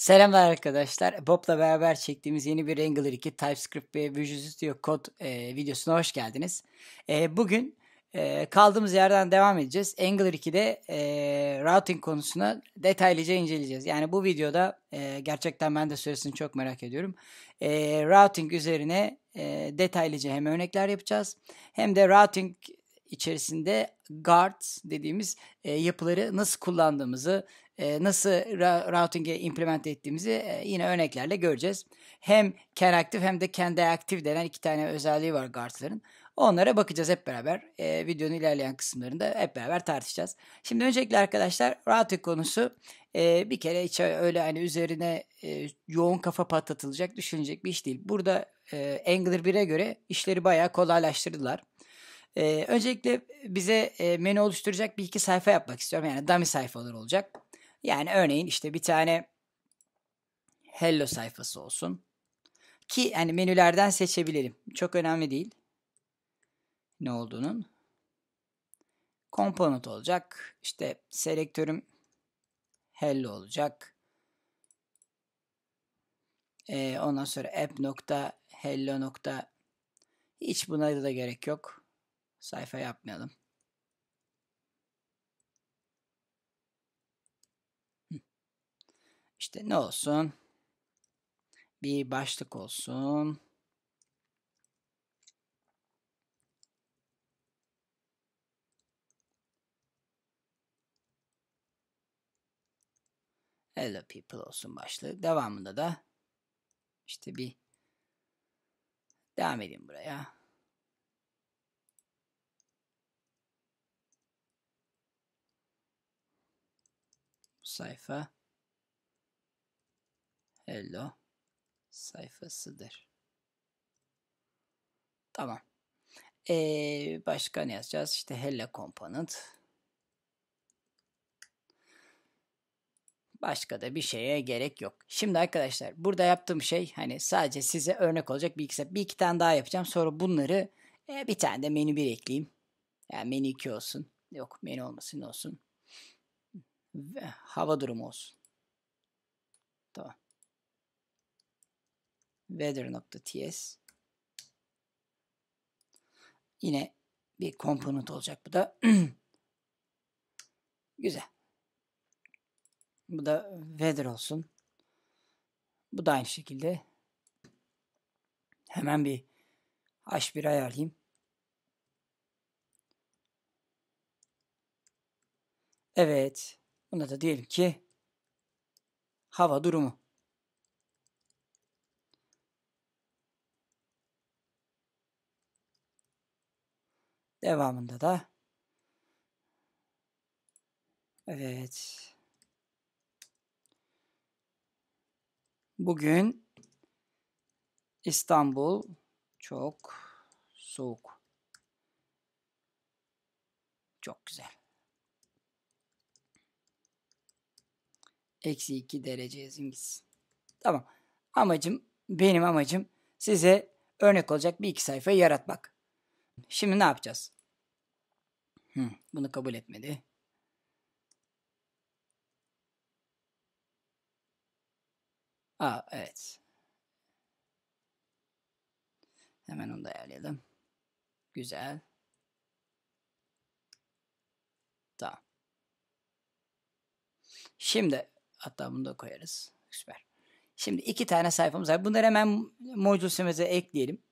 Selamlar arkadaşlar. Bob'la beraber çektiğimiz yeni bir Angular 2 TypeScript ve Visual Studio Code e, videosuna hoş geldiniz. E, bugün e, kaldığımız yerden devam edeceğiz. Angular 2'de e, routing konusuna detaylıca inceleyeceğiz. Yani bu videoda e, gerçekten ben de süresini çok merak ediyorum. E, routing üzerine e, detaylıca hem örnekler yapacağız hem de routing içerisinde guards dediğimiz e, yapıları nasıl kullandığımızı ee, nasıl routing'e implement ettiğimizi e, yine örneklerle göreceğiz. Hem can active hem de can deactive denen iki tane özelliği var guardların. Onlara bakacağız hep beraber. E, videonun ilerleyen kısımlarında hep beraber tartışacağız. Şimdi öncelikle arkadaşlar routing konusu e, bir kere hiç öyle hani üzerine e, yoğun kafa patlatılacak, düşünecek bir iş değil. Burada e, Angular 1'e göre işleri bayağı kolaylaştırdılar. E, öncelikle bize e, menü oluşturacak bir iki sayfa yapmak istiyorum. Yani dummy sayfalar olacak. Yani örneğin işte bir tane hello sayfası olsun. Ki hani menülerden seçebilirim. Çok önemli değil. Ne olduğunun. Komponent olacak. İşte selektörüm hello olacak. Ee, ondan sonra app nokta hello nokta hiç buna da gerek yok. Sayfa yapmayalım. İşte ne olsun? Bir başlık olsun. Hello people olsun başlığı. Devamında da işte bir devam edeyim buraya. Bu sayfa hello sayfasıdır. Tamam. Ee, başka ne yazacağız? İşte hello component. Başka da bir şeye gerek yok. Şimdi arkadaşlar burada yaptığım şey hani sadece size örnek olacak bir iki, bir iki tane daha yapacağım. Sonra bunları e, bir tane de menü bir ekleyeyim. Yani menü 2 olsun. Yok menü olmasın olsun. Hava durumu olsun. Tamam weather.ts yine bir komponent olacak bu da. Güzel. Bu da weather olsun. Bu da aynı şekilde. Hemen bir H1 ayarlayayım. Evet. Buna da diyelim ki hava durumu. Devamında da Evet. Bugün İstanbul çok soğuk. Çok güzel. Eksi 2 derece yazın gitsin. Tamam. Amacım, benim amacım size örnek olacak bir iki sayfa yaratmak. Şimdi ne yapacağız? Hı, bunu kabul etmedi. Aa evet. Hemen onu da ayarlayalım. Güzel. Tamam. Şimdi hatta bunu da koyarız. Süper. Şimdi iki tane sayfamız var. Bunları hemen modülümüze ekleyelim.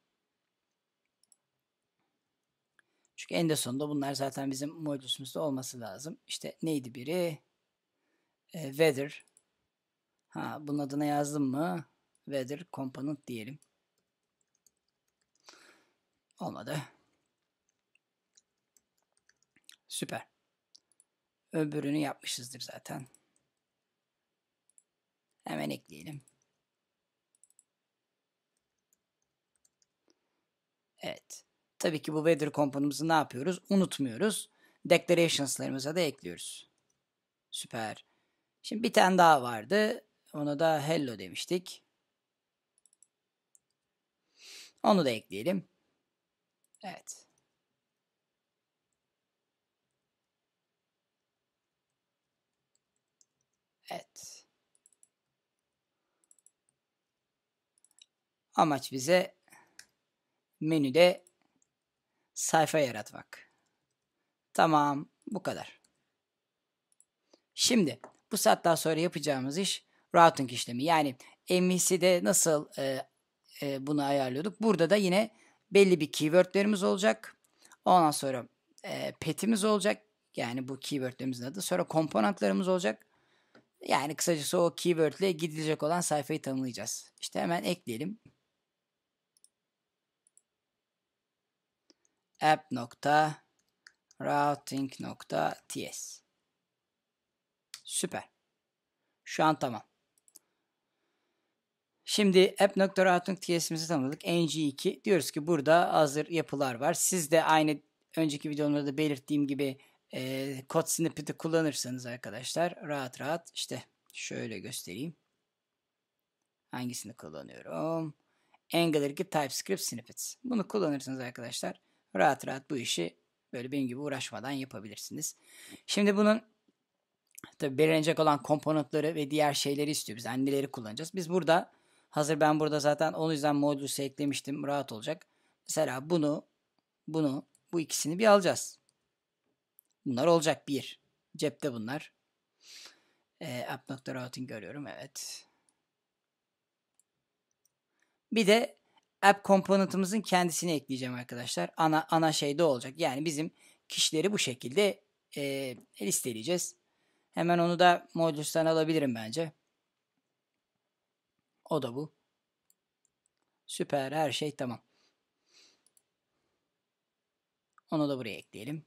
Çünkü en de sonunda bunlar zaten bizim modülümüzde olması lazım. İşte neydi biri? E, weather. Ha, bunun adına yazdım mı? Weather component diyelim. Olmadı. Süper. Öbürünü yapmışızdır zaten. Hemen ekleyelim. Evet. Tabii ki bu weather component'ımızı ne yapıyoruz? Unutmuyoruz. Declarations'larımıza da ekliyoruz. Süper. Şimdi bir tane daha vardı. Ona da hello demiştik. Onu da ekleyelim. Evet. Evet. Amaç bize menüde sayfa yaratmak. Tamam bu kadar. Şimdi bu saatten sonra yapacağımız iş routing işlemi. Yani MVC'de nasıl e, e, bunu ayarlıyorduk. Burada da yine belli bir keywordlerimiz olacak. Ondan sonra e, petimiz olacak. Yani bu keywordlerimizin adı. Sonra komponentlerimiz olacak. Yani kısacası o keywordle gidilecek olan sayfayı tanımlayacağız. İşte hemen ekleyelim. app.routing.ts Süper. Şu an tamam. Şimdi app.routing.ts'imizi tanımladık. ng2 diyoruz ki burada hazır yapılar var. Siz de aynı önceki videomda da belirttiğim gibi e, kod snippet'i kullanırsanız arkadaşlar rahat rahat işte şöyle göstereyim. Hangisini kullanıyorum? Angular TypeScript snippets. Bunu kullanırsınız arkadaşlar rahat rahat bu işi böyle benim gibi uğraşmadan yapabilirsiniz. Şimdi bunun tabi belirlenecek olan komponentleri ve diğer şeyleri istiyor bizden. Yani neleri kullanacağız? Biz burada hazır ben burada zaten onun yüzden modülü eklemiştim. Rahat olacak. Mesela bunu bunu bu ikisini bir alacağız. Bunlar olacak bir. Cepte bunlar. E, ee, app.routing görüyorum. Evet. Bir de app komponentimizin kendisini ekleyeceğim arkadaşlar. Ana ana şeyde olacak. Yani bizim kişileri bu şekilde e, listeleyeceğiz. Hemen onu da modülden alabilirim bence. O da bu. Süper her şey tamam. Onu da buraya ekleyelim.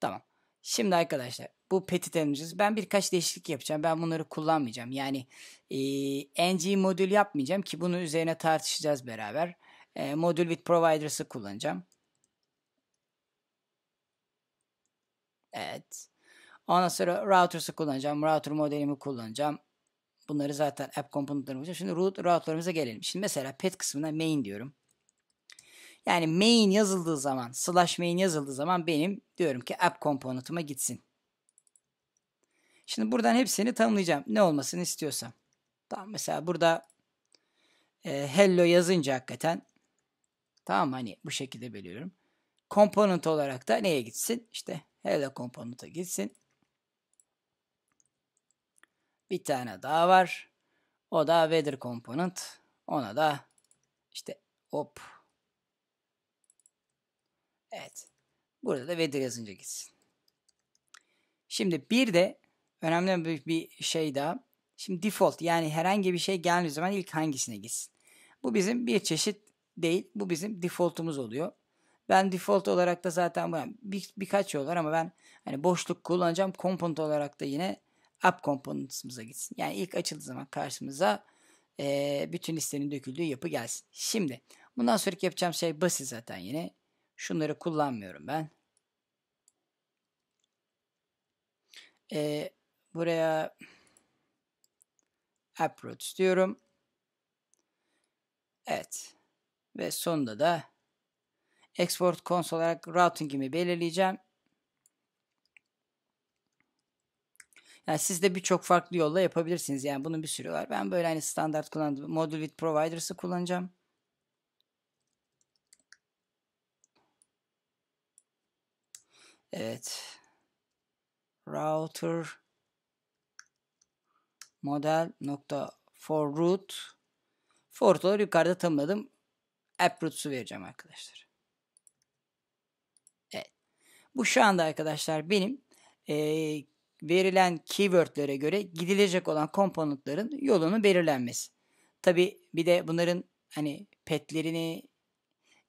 Tamam. Şimdi arkadaşlar bu petit enerjiz. Ben birkaç değişiklik yapacağım. Ben bunları kullanmayacağım. Yani e, ng modül yapmayacağım ki bunu üzerine tartışacağız beraber. E, modül with providers'ı kullanacağım. Evet. Ondan sonra routers'ı kullanacağım. Router modelimi kullanacağım. Bunları zaten app component'larımı Şimdi root router'larımıza gelelim. Şimdi mesela pet kısmına main diyorum. Yani main yazıldığı zaman, slash main yazıldığı zaman benim diyorum ki app componentıma gitsin. Şimdi buradan hepsini tanımlayacağım. Ne olmasını istiyorsam. Tamam mesela burada e, hello yazınca hakikaten tamam hani bu şekilde belirliyorum. Component olarak da neye gitsin? İşte hello komponenta gitsin. Bir tane daha var. O da weather component. Ona da işte hop Evet. Burada da weather yazınca gitsin. Şimdi bir de önemli bir, şey daha. Şimdi default yani herhangi bir şey geldiği zaman ilk hangisine gitsin? Bu bizim bir çeşit değil. Bu bizim defaultumuz oluyor. Ben default olarak da zaten yani bir, birkaç yol var ama ben hani boşluk kullanacağım. Component olarak da yine app component'ımıza gitsin. Yani ilk açıldığı zaman karşımıza e, bütün listenin döküldüğü yapı gelsin. Şimdi bundan sonraki yapacağım şey basit zaten yine. Şunları kullanmıyorum ben. E, buraya approach diyorum. Evet. Ve sonunda da export cons olarak routing'imi belirleyeceğim. Yani siz de birçok farklı yolla yapabilirsiniz. Yani bunun bir sürü var. Ben böyle hani standart kullandığım module with providers'ı kullanacağım. Evet. Router model nokta for root for olarak yukarıda tanımladım. App root'su vereceğim arkadaşlar. Evet. Bu şu anda arkadaşlar benim e, verilen keywordlere göre gidilecek olan komponentlerin yolunu belirlenmesi. Tabi bir de bunların hani petlerini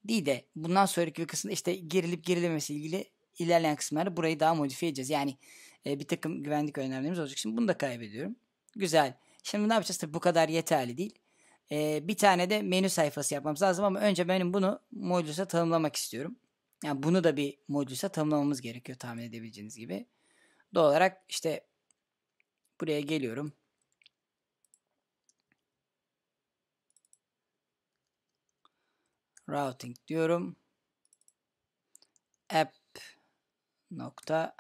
değil de bundan sonraki bir kısımda işte girilip girilmemesi ilgili ilerleyen kısımlarda burayı daha modifiye edeceğiz. Yani e, bir takım güvenlik önlemlerimiz olacak. Şimdi bunu da kaybediyorum. Güzel. Şimdi ne yapacağız? Tabii bu kadar yeterli değil. E, bir tane de menü sayfası yapmamız lazım ama önce benim bunu modülse tanımlamak istiyorum. Yani bunu da bir modülse tanımlamamız gerekiyor tahmin edebileceğiniz gibi. Doğal olarak işte buraya geliyorum. Routing diyorum. App nokta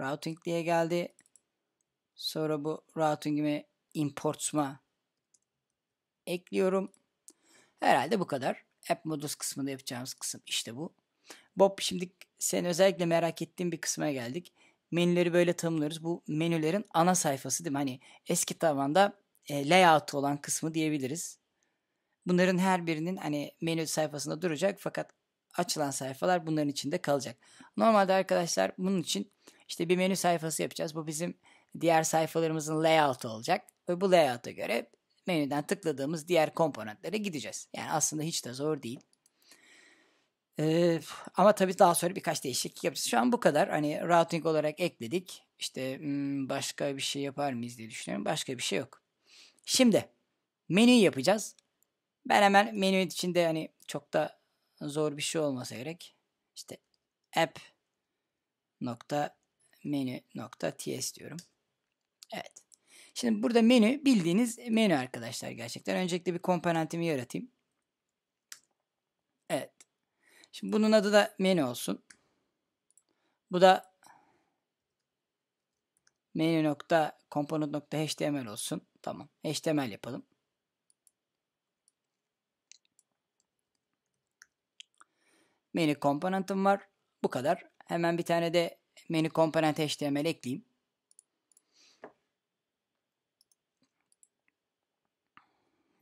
routing diye geldi. Sonra bu routing'ime imports'uma ekliyorum. Herhalde bu kadar. App modus kısmında yapacağımız kısım işte bu. Bob şimdi sen özellikle merak ettiğin bir kısma geldik. Menüleri böyle tanımlıyoruz. Bu menülerin ana sayfası değil mi? Hani eski tavanda e, layout olan kısmı diyebiliriz. Bunların her birinin hani menü sayfasında duracak fakat açılan sayfalar bunların içinde kalacak. Normalde arkadaşlar bunun için işte bir menü sayfası yapacağız. Bu bizim diğer sayfalarımızın layout'u olacak. Ve bu layout'a göre menüden tıkladığımız diğer komponentlere gideceğiz. Yani aslında hiç de zor değil. Ee, ama tabii daha sonra birkaç değişiklik yapacağız. Şu an bu kadar. Hani routing olarak ekledik. İşte hmm, başka bir şey yapar mıyız diye düşünüyorum. Başka bir şey yok. Şimdi menüyü yapacağız. Ben hemen menü içinde hani çok da zor bir şey olmasa gerek. İşte app nokta menü nokta ts diyorum. Evet. Şimdi burada menü bildiğiniz menü arkadaşlar gerçekten. Öncelikle bir komponentimi yaratayım. Evet. Şimdi bunun adı da menü olsun. Bu da menü nokta komponent nokta html olsun. Tamam. HTML yapalım. Menü komponentim var. Bu kadar. Hemen bir tane de menü komponent HTML ekleyeyim.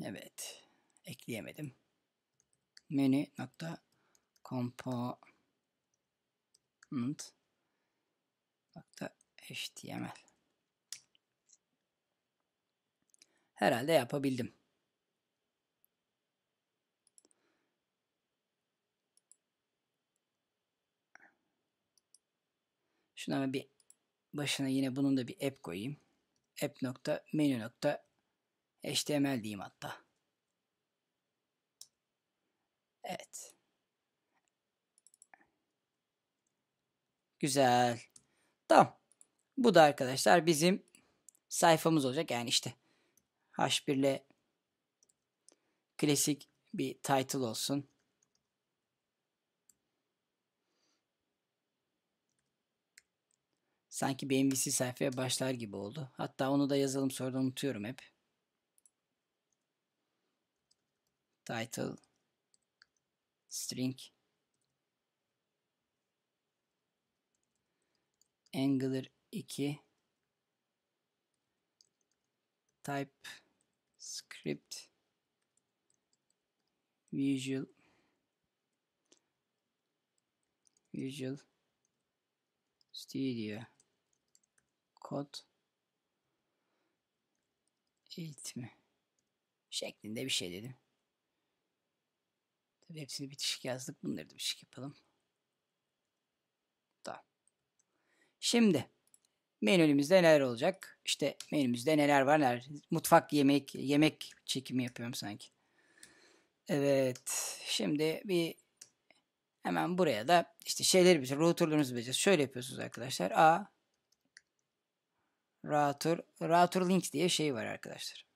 Evet. Ekleyemedim. Menü nokta komponent nokta HTML. Herhalde yapabildim. Şuna bir başına yine bunun da bir app koyayım. App nokta menü nokta HTML diyeyim hatta. Evet. Güzel. Tamam. Bu da arkadaşlar bizim sayfamız olacak. Yani işte H1 ile klasik bir title olsun. Sanki bir MVC sayfaya başlar gibi oldu. Hatta onu da yazalım sonra unutuyorum hep. Title string Angular 2 type script visual visual studio kod eğitimi şeklinde bir şey dedim. Tabii hepsini bitişik yazdık. Bunları da bitişik yapalım. Da. Şimdi menümüzde neler olacak? İşte menümüzde neler var? Neler? Mutfak, yemek, yemek çekimi yapıyorum sanki. Evet. Şimdi bir hemen buraya da işte şeyleri bize routerlarımızı vereceğiz. Şöyle yapıyorsunuz arkadaşlar. A Router, router link diye şey var arkadaşlar.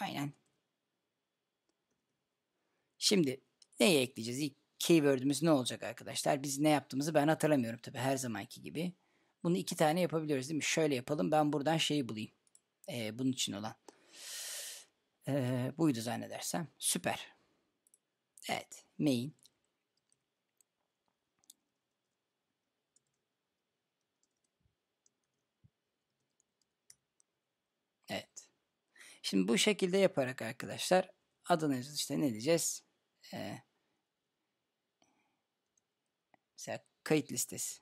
Aynen. Şimdi neyi ekleyeceğiz? İlk keyword'ümüz ne olacak arkadaşlar? Biz ne yaptığımızı ben hatırlamıyorum tabi her zamanki gibi. Bunu iki tane yapabiliyoruz değil mi? Şöyle yapalım ben buradan şeyi bulayım. Ee, bunun için olan. Ee, buydu zannedersem. Süper. Evet. Main. Şimdi bu şekilde yaparak arkadaşlar adını işte ne diyeceğiz? Ee, mesela kayıt listesi.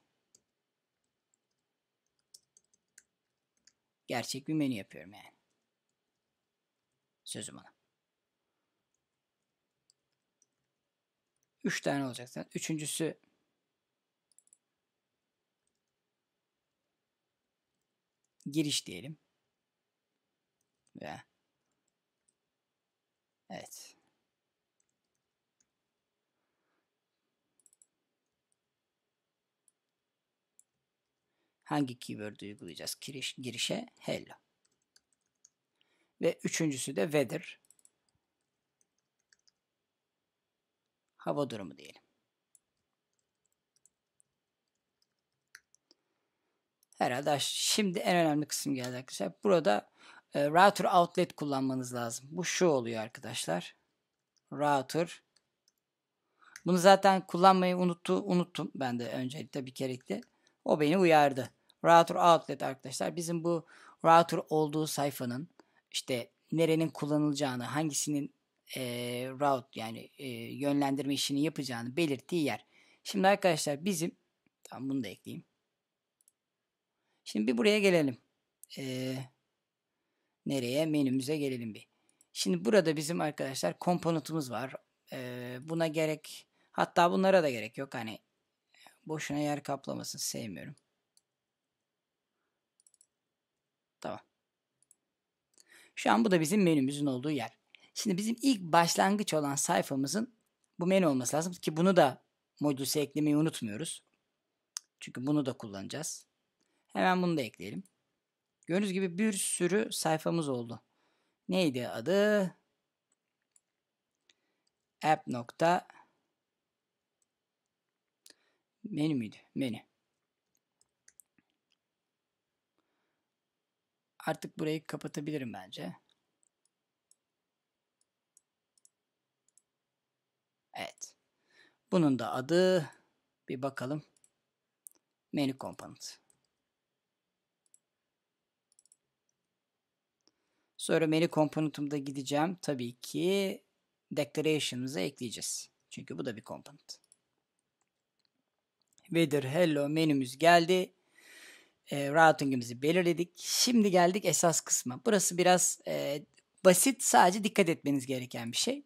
Gerçek bir menü yapıyorum yani. Sözüm ona. Üç tane olacak Üçüncüsü giriş diyelim. Ve Evet. Hangi keyword uygulayacağız? Giriş, girişe hello. Ve üçüncüsü de weather. Hava durumu diyelim. Herhalde şimdi en önemli kısım geldi arkadaşlar. Burada ee, router outlet kullanmanız lazım. Bu şu oluyor arkadaşlar. Router. Bunu zaten kullanmayı unuttu, unuttum ben de öncelikle bir kerekli. O beni uyardı. Router outlet arkadaşlar bizim bu router olduğu sayfanın işte nerenin kullanılacağını, hangisinin e, route yani e, yönlendirme işini yapacağını belirttiği yer. Şimdi arkadaşlar bizim tamam bunu da ekleyeyim. Şimdi bir buraya gelelim. Eee Nereye? Menümüze gelelim bir. Şimdi burada bizim arkadaşlar komponentimiz var. Ee, buna gerek hatta bunlara da gerek yok. Hani boşuna yer kaplamasını sevmiyorum. Tamam. Şu an bu da bizim menümüzün olduğu yer. Şimdi bizim ilk başlangıç olan sayfamızın bu menü olması lazım ki bunu da modülse eklemeyi unutmuyoruz. Çünkü bunu da kullanacağız. Hemen bunu da ekleyelim. Gördüğünüz gibi bir sürü sayfamız oldu. Neydi adı? app nokta menü müydü? Menü. Artık burayı kapatabilirim bence. Evet. Bunun da adı bir bakalım. Menü component. Sonra menü komponentumda gideceğim. Tabii ki declaration'ımıza ekleyeceğiz. Çünkü bu da bir komponent. Weather Hello menümüz geldi. E, routing'imizi belirledik. Şimdi geldik esas kısma. Burası biraz e, basit sadece dikkat etmeniz gereken bir şey.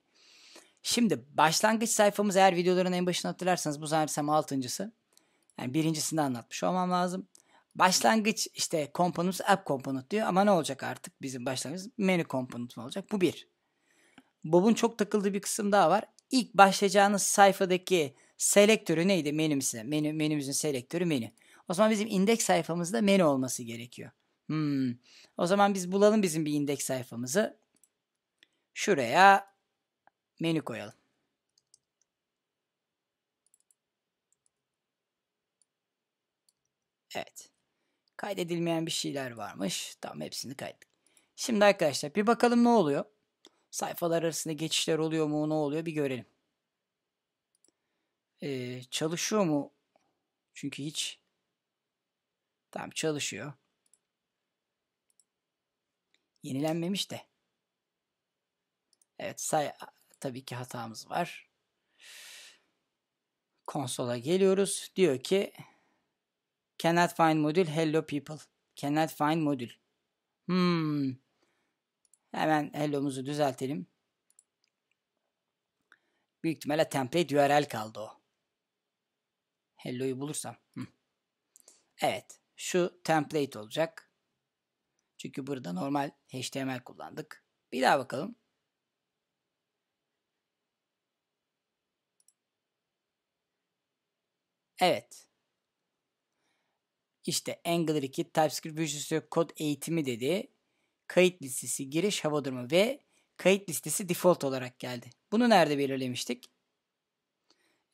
Şimdi başlangıç sayfamız eğer videoların en başını hatırlarsanız bu sanırsam altıncısı. Yani birincisini anlatmış olmam lazım. Başlangıç işte components app component diyor ama ne olacak artık bizim başlangıcımız menü component olacak. Bu bir. Bob'un çok takıldığı bir kısım daha var. İlk başlayacağınız sayfadaki selektörü neydi menümüze? Menü, menümüzün selektörü menü. O zaman bizim index sayfamızda menü olması gerekiyor. Hmm. O zaman biz bulalım bizim bir index sayfamızı. Şuraya menü koyalım. Evet. Kaydedilmeyen bir şeyler varmış. Tam hepsini kaydettik. Şimdi arkadaşlar bir bakalım ne oluyor. Sayfalar arasında geçişler oluyor mu ne oluyor bir görelim. Ee, çalışıyor mu? Çünkü hiç. Tamam çalışıyor. Yenilenmemiş de. Evet say tabii ki hatamız var. Konsola geliyoruz. Diyor ki Cannot find module hello people. Cannot find module. Hmm. Hemen hello'muzu düzeltelim. Büyük ihtimalle template URL kaldı o. Hello'yu bulursam. Hı. Evet. Şu template olacak. Çünkü burada normal HTML kullandık. Bir daha bakalım. Evet. İşte Angular 2 TypeScript Visual Studio Code eğitimi dedi. Kayıt listesi, giriş, hava durumu ve kayıt listesi default olarak geldi. Bunu nerede belirlemiştik?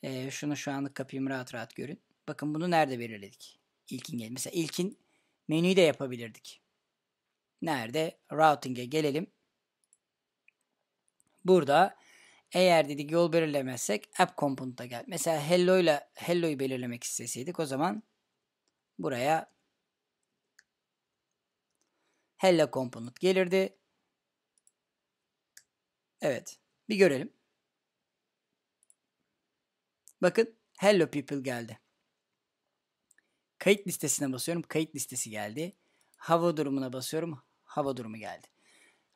Ee, şunu şu anlık kapayım rahat rahat görün. Bakın bunu nerede belirledik? İlkin gel. Mesela ilkin menüyü de yapabilirdik. Nerede? Routing'e gelelim. Burada eğer dedik yol belirlemezsek app component'a gel. Mesela hello ile hello'yu belirlemek isteseydik o zaman Buraya Hello Component gelirdi. Evet. Bir görelim. Bakın Hello People geldi. Kayıt listesine basıyorum. Kayıt listesi geldi. Hava durumuna basıyorum. Hava durumu geldi.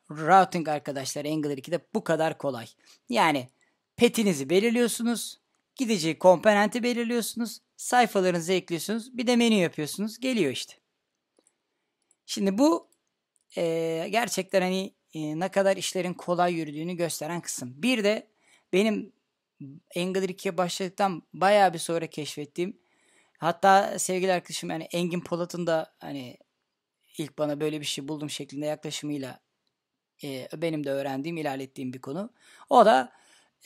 Routing arkadaşlar Angular 2'de bu kadar kolay. Yani petinizi belirliyorsunuz. Gideceği komponenti belirliyorsunuz. Sayfalarınızı ekliyorsunuz. Bir de menü yapıyorsunuz. Geliyor işte. Şimdi bu e, gerçekten hani e, ne kadar işlerin kolay yürüdüğünü gösteren kısım. Bir de benim Angular 2'ye başladıktan bayağı bir sonra keşfettiğim hatta sevgili arkadaşım yani Engin Polat'ın da hani ilk bana böyle bir şey buldum şeklinde yaklaşımıyla e, benim de öğrendiğim, ilerlettiğim bir konu. O da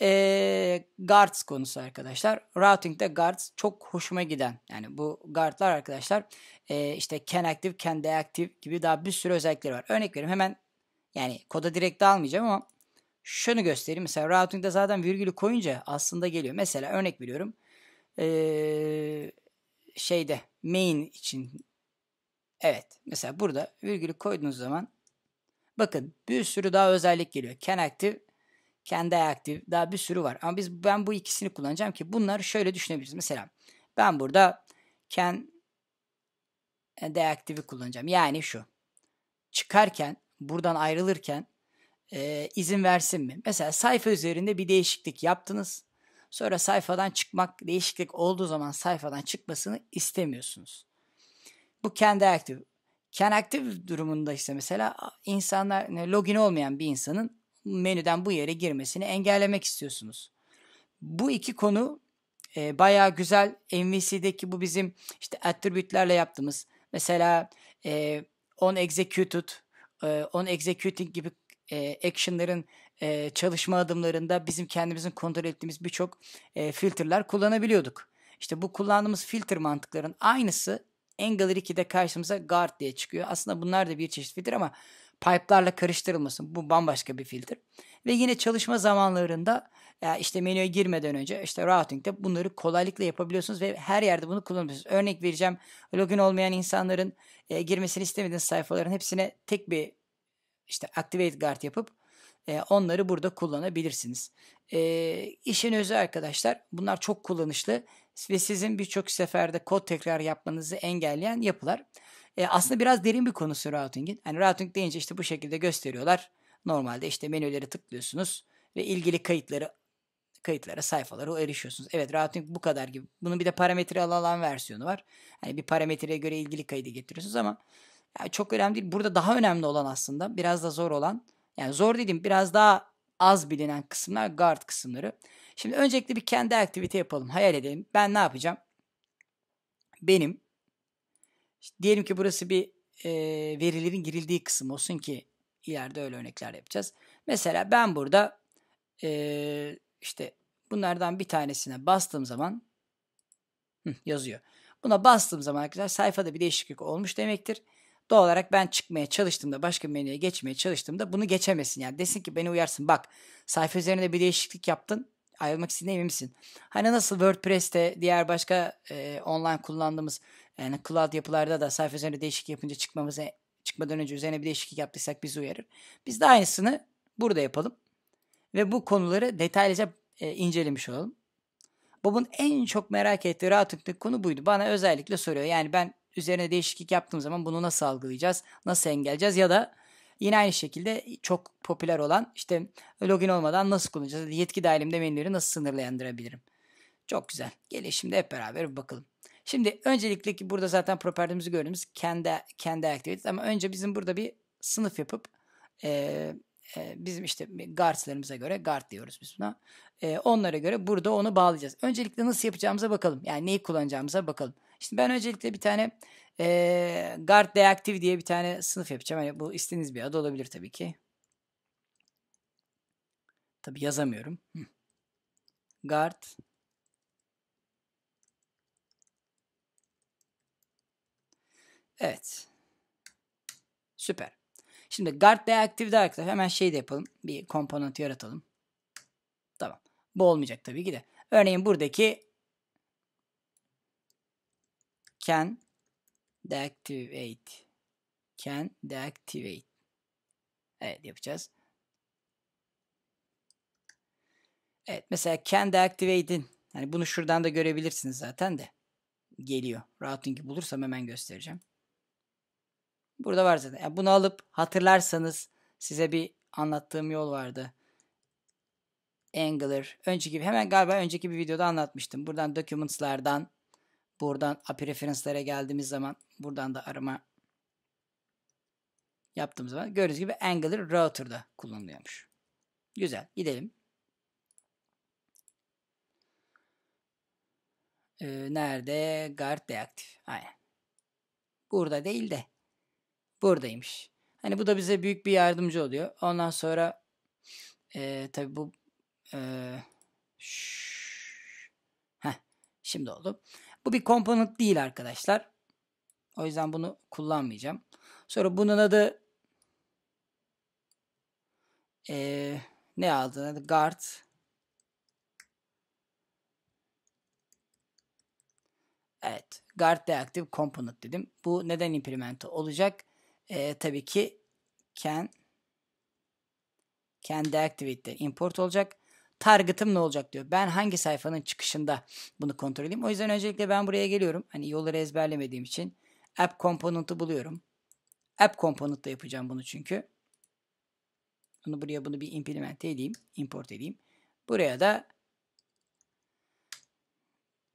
e, guards konusu arkadaşlar. Routing'de guards çok hoşuma giden. Yani bu guardlar arkadaşlar e, işte can active, can deactive gibi daha bir sürü özellikleri var. Örnek vereyim hemen yani koda direkt almayacağım ama şunu göstereyim. Mesela routing'de zaten virgülü koyunca aslında geliyor. Mesela örnek veriyorum. Ee, şeyde main için evet mesela burada virgülü koyduğunuz zaman bakın bir sürü daha özellik geliyor. Can active kendi aktif daha bir sürü var. Ama biz ben bu ikisini kullanacağım ki bunları şöyle düşünebiliriz. Mesela ben burada can deactive'i kullanacağım. Yani şu çıkarken buradan ayrılırken e, izin versin mi? Mesela sayfa üzerinde bir değişiklik yaptınız. Sonra sayfadan çıkmak değişiklik olduğu zaman sayfadan çıkmasını istemiyorsunuz. Bu kendi aktif. Can aktif durumunda ise mesela insanlar login olmayan bir insanın menüden bu yere girmesini engellemek istiyorsunuz. Bu iki konu e, bayağı güzel MVC'deki bu bizim işte attribute'lerle yaptığımız mesela e, on executed, e, on executing gibi e, action'ların e, çalışma adımlarında bizim kendimizin kontrol ettiğimiz birçok e, filtreler kullanabiliyorduk. İşte bu kullandığımız filter mantıkların aynısı Angular 2'de karşımıza guard diye çıkıyor. Aslında bunlar da bir çeşit filtre ama pipe'larla karıştırılmasın. Bu bambaşka bir filtre. Ve yine çalışma zamanlarında işte menüye girmeden önce işte routing'de bunları kolaylıkla yapabiliyorsunuz ve her yerde bunu kullanabiliyorsunuz. Örnek vereceğim login olmayan insanların e, girmesini istemediğiniz sayfaların hepsine tek bir işte activate guard yapıp e, onları burada kullanabilirsiniz. E, işin özü arkadaşlar bunlar çok kullanışlı ve sizin birçok seferde kod tekrar yapmanızı engelleyen yapılar. E, aslında biraz derin bir konusu routing'in. Yani routing deyince işte bu şekilde gösteriyorlar. Normalde işte menüleri tıklıyorsunuz ve ilgili kayıtları kayıtlara, sayfalara erişiyorsunuz. Evet routing bu kadar gibi. Bunun bir de parametre alan versiyonu var. Hani bir parametreye göre ilgili kaydı getiriyorsunuz ama yani çok önemli değil. Burada daha önemli olan aslında biraz da zor olan yani zor dedim biraz daha az bilinen kısımlar guard kısımları. Şimdi öncelikle bir kendi aktivite yapalım. Hayal edelim. Ben ne yapacağım? Benim işte diyelim ki burası bir e, verilerin girildiği kısım olsun ki ileride öyle örnekler yapacağız. Mesela ben burada e, işte bunlardan bir tanesine bastığım zaman hı, yazıyor. Buna bastığım zaman arkadaşlar sayfada bir değişiklik olmuş demektir. Doğal olarak ben çıkmaya çalıştığımda başka bir menüye geçmeye çalıştığımda bunu geçemesin. Yani desin ki beni uyarsın bak sayfa üzerinde bir değişiklik yaptın ayrılmak istediğine emin misin? Hani nasıl WordPress'te diğer başka e, online kullandığımız yani cloud yapılarda da sayfa üzerinde değişiklik yapınca çıkmamıza çıkmadan önce üzerine bir değişiklik yaptıysak bizi uyarır. Biz de aynısını burada yapalım. Ve bu konuları detaylıca e, incelemiş olalım. Bob'un en çok merak ettiği rahatlıklık konu buydu. Bana özellikle soruyor. Yani ben üzerine değişiklik yaptığım zaman bunu nasıl algılayacağız? Nasıl engelleyeceğiz? Ya da yine aynı şekilde çok popüler olan işte login olmadan nasıl kullanacağız? Yetki dahilimde menüleri nasıl sınırlandırabilirim? Çok güzel. Gelin şimdi hep beraber bir bakalım. Şimdi öncelikle ki burada zaten propertimizi gördüğümüz kendi kendi activities ama önce bizim burada bir sınıf yapıp e, e, bizim işte guardslarımıza göre guard diyoruz biz buna. E, onlara göre burada onu bağlayacağız. Öncelikle nasıl yapacağımıza bakalım. Yani neyi kullanacağımıza bakalım. Şimdi ben öncelikle bir tane e, guard deactive diye bir tane sınıf yapacağım. Yani bu istediğiniz bir adı olabilir tabii ki. Tabii yazamıyorum. Guard Evet. Süper. Şimdi guard deactive'de arkadaşlar hemen şey de yapalım. Bir komponent yaratalım. Tamam. Bu olmayacak tabii ki de. Örneğin buradaki can deactivate can deactivate Evet yapacağız. Evet mesela can deactivate'in hani bunu şuradan da görebilirsiniz zaten de geliyor. Routing'i bulursam hemen göstereceğim. Burada var zaten. Yani bunu alıp hatırlarsanız size bir anlattığım yol vardı. Angular, Önceki hemen galiba önceki bir videoda anlatmıştım. Buradan documents'lardan buradan API reference'lere geldiğimiz zaman buradan da arama yaptığımız zaman gördüğünüz gibi Angular Router'da kullanılıyormuş. Güzel. Gidelim. Ee, nerede? Guard deaktif. Aynen. Burada değil de buradaymış. Hani bu da bize büyük bir yardımcı oluyor. Ondan sonra e, tabii bu e, Heh, şimdi oldu. Bu bir komponent değil arkadaşlar. O yüzden bunu kullanmayacağım. Sonra bunun adı e, ne aldın adı? Guard. Evet. Guard Deactive Component dedim. Bu neden implement olacak? e, tabii ki can can deactivate import olacak. Target'ım ne olacak diyor. Ben hangi sayfanın çıkışında bunu kontrol edeyim. O yüzden öncelikle ben buraya geliyorum. Hani yolları ezberlemediğim için app component'ı buluyorum. App component'ta yapacağım bunu çünkü. Bunu buraya bunu bir implement edeyim. Import edeyim. Buraya da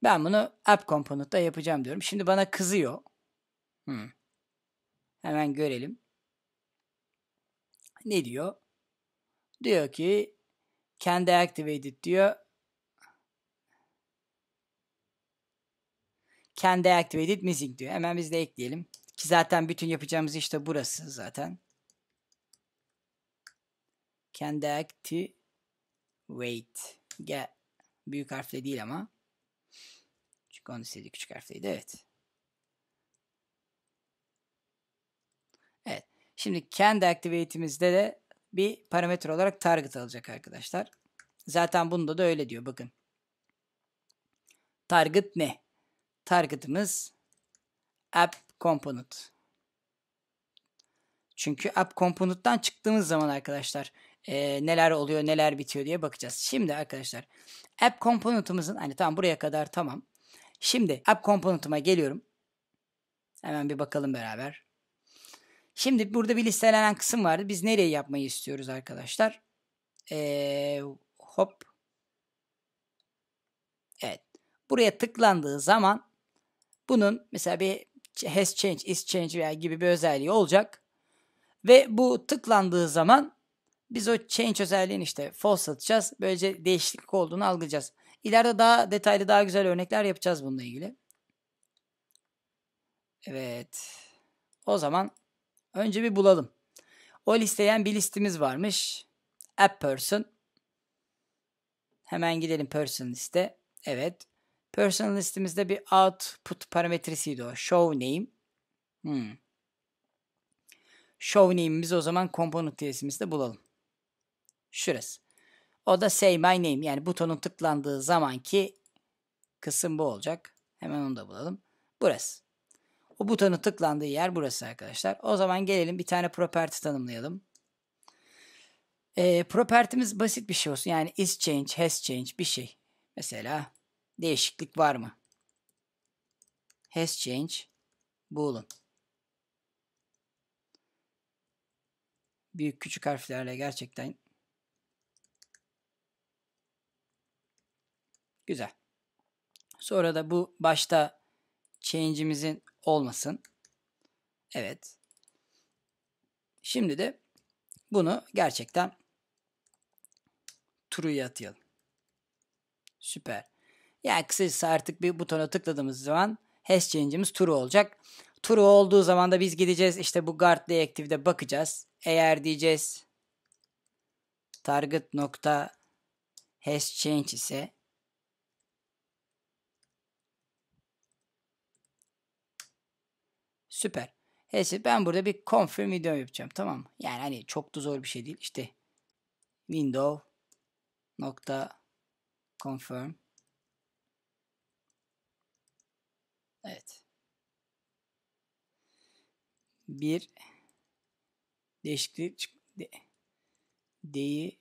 ben bunu app component'ta yapacağım diyorum. Şimdi bana kızıyor. Hmm. Hemen görelim. Ne diyor? Diyor ki kendi activated diyor. Kendi activated missing diyor. Hemen biz de ekleyelim. Ki zaten bütün yapacağımız işte burası zaten. Kendi activate. Gel. Büyük harfle değil ama. Çünkü onu istediği küçük harfleydi. Evet. Şimdi kendi activate'imizde de bir parametre olarak target alacak arkadaşlar. Zaten bunda da öyle diyor bakın. Target ne? Target'ımız app component. Çünkü app component'tan çıktığımız zaman arkadaşlar e, neler oluyor neler bitiyor diye bakacağız. Şimdi arkadaşlar app component'ımızın hani tamam buraya kadar tamam. Şimdi app component'ıma geliyorum. Hemen bir bakalım beraber. Şimdi burada bir listelenen kısım vardı. Biz nereye yapmayı istiyoruz arkadaşlar? Ee, hop. Evet. Buraya tıklandığı zaman bunun mesela bir has change, is change veya gibi bir özelliği olacak. Ve bu tıklandığı zaman biz o change özelliğini işte false atacağız. Böylece değişiklik olduğunu algılayacağız. İleride daha detaylı daha güzel örnekler yapacağız bununla ilgili. Evet. O zaman Önce bir bulalım. O listeyen bir listemiz varmış. App person. Hemen gidelim person liste. Evet. Person listemizde bir output parametresiydi o. Show name. Hmm. Show name'imizi o zaman component üyesimizde bulalım. Şurası. O da say my name yani butonun tıklandığı zamanki kısım bu olacak. Hemen onu da bulalım. Burası. O butonun tıklandığı yer burası arkadaşlar. O zaman gelelim bir tane property tanımlayalım. E, property'miz basit bir şey olsun. Yani is change, has change bir şey. Mesela değişiklik var mı? Has change boolean. Büyük küçük harflerle gerçekten güzel. Sonra da bu başta change'imizin olmasın. Evet. Şimdi de bunu gerçekten true'ya atayalım. Süper. Yani kısacası artık bir butona tıkladığımız zaman hash change'imiz true olacak. True olduğu zaman da biz gideceğiz işte bu guard deactive'de bakacağız. Eğer diyeceğiz target nokta hash change ise Süper. Neyse ben burada bir confirm video yapacağım tamam mı? Yani hani çok da zor bir şey değil. İşte window nokta confirm Evet. Bir değişiklik de, deği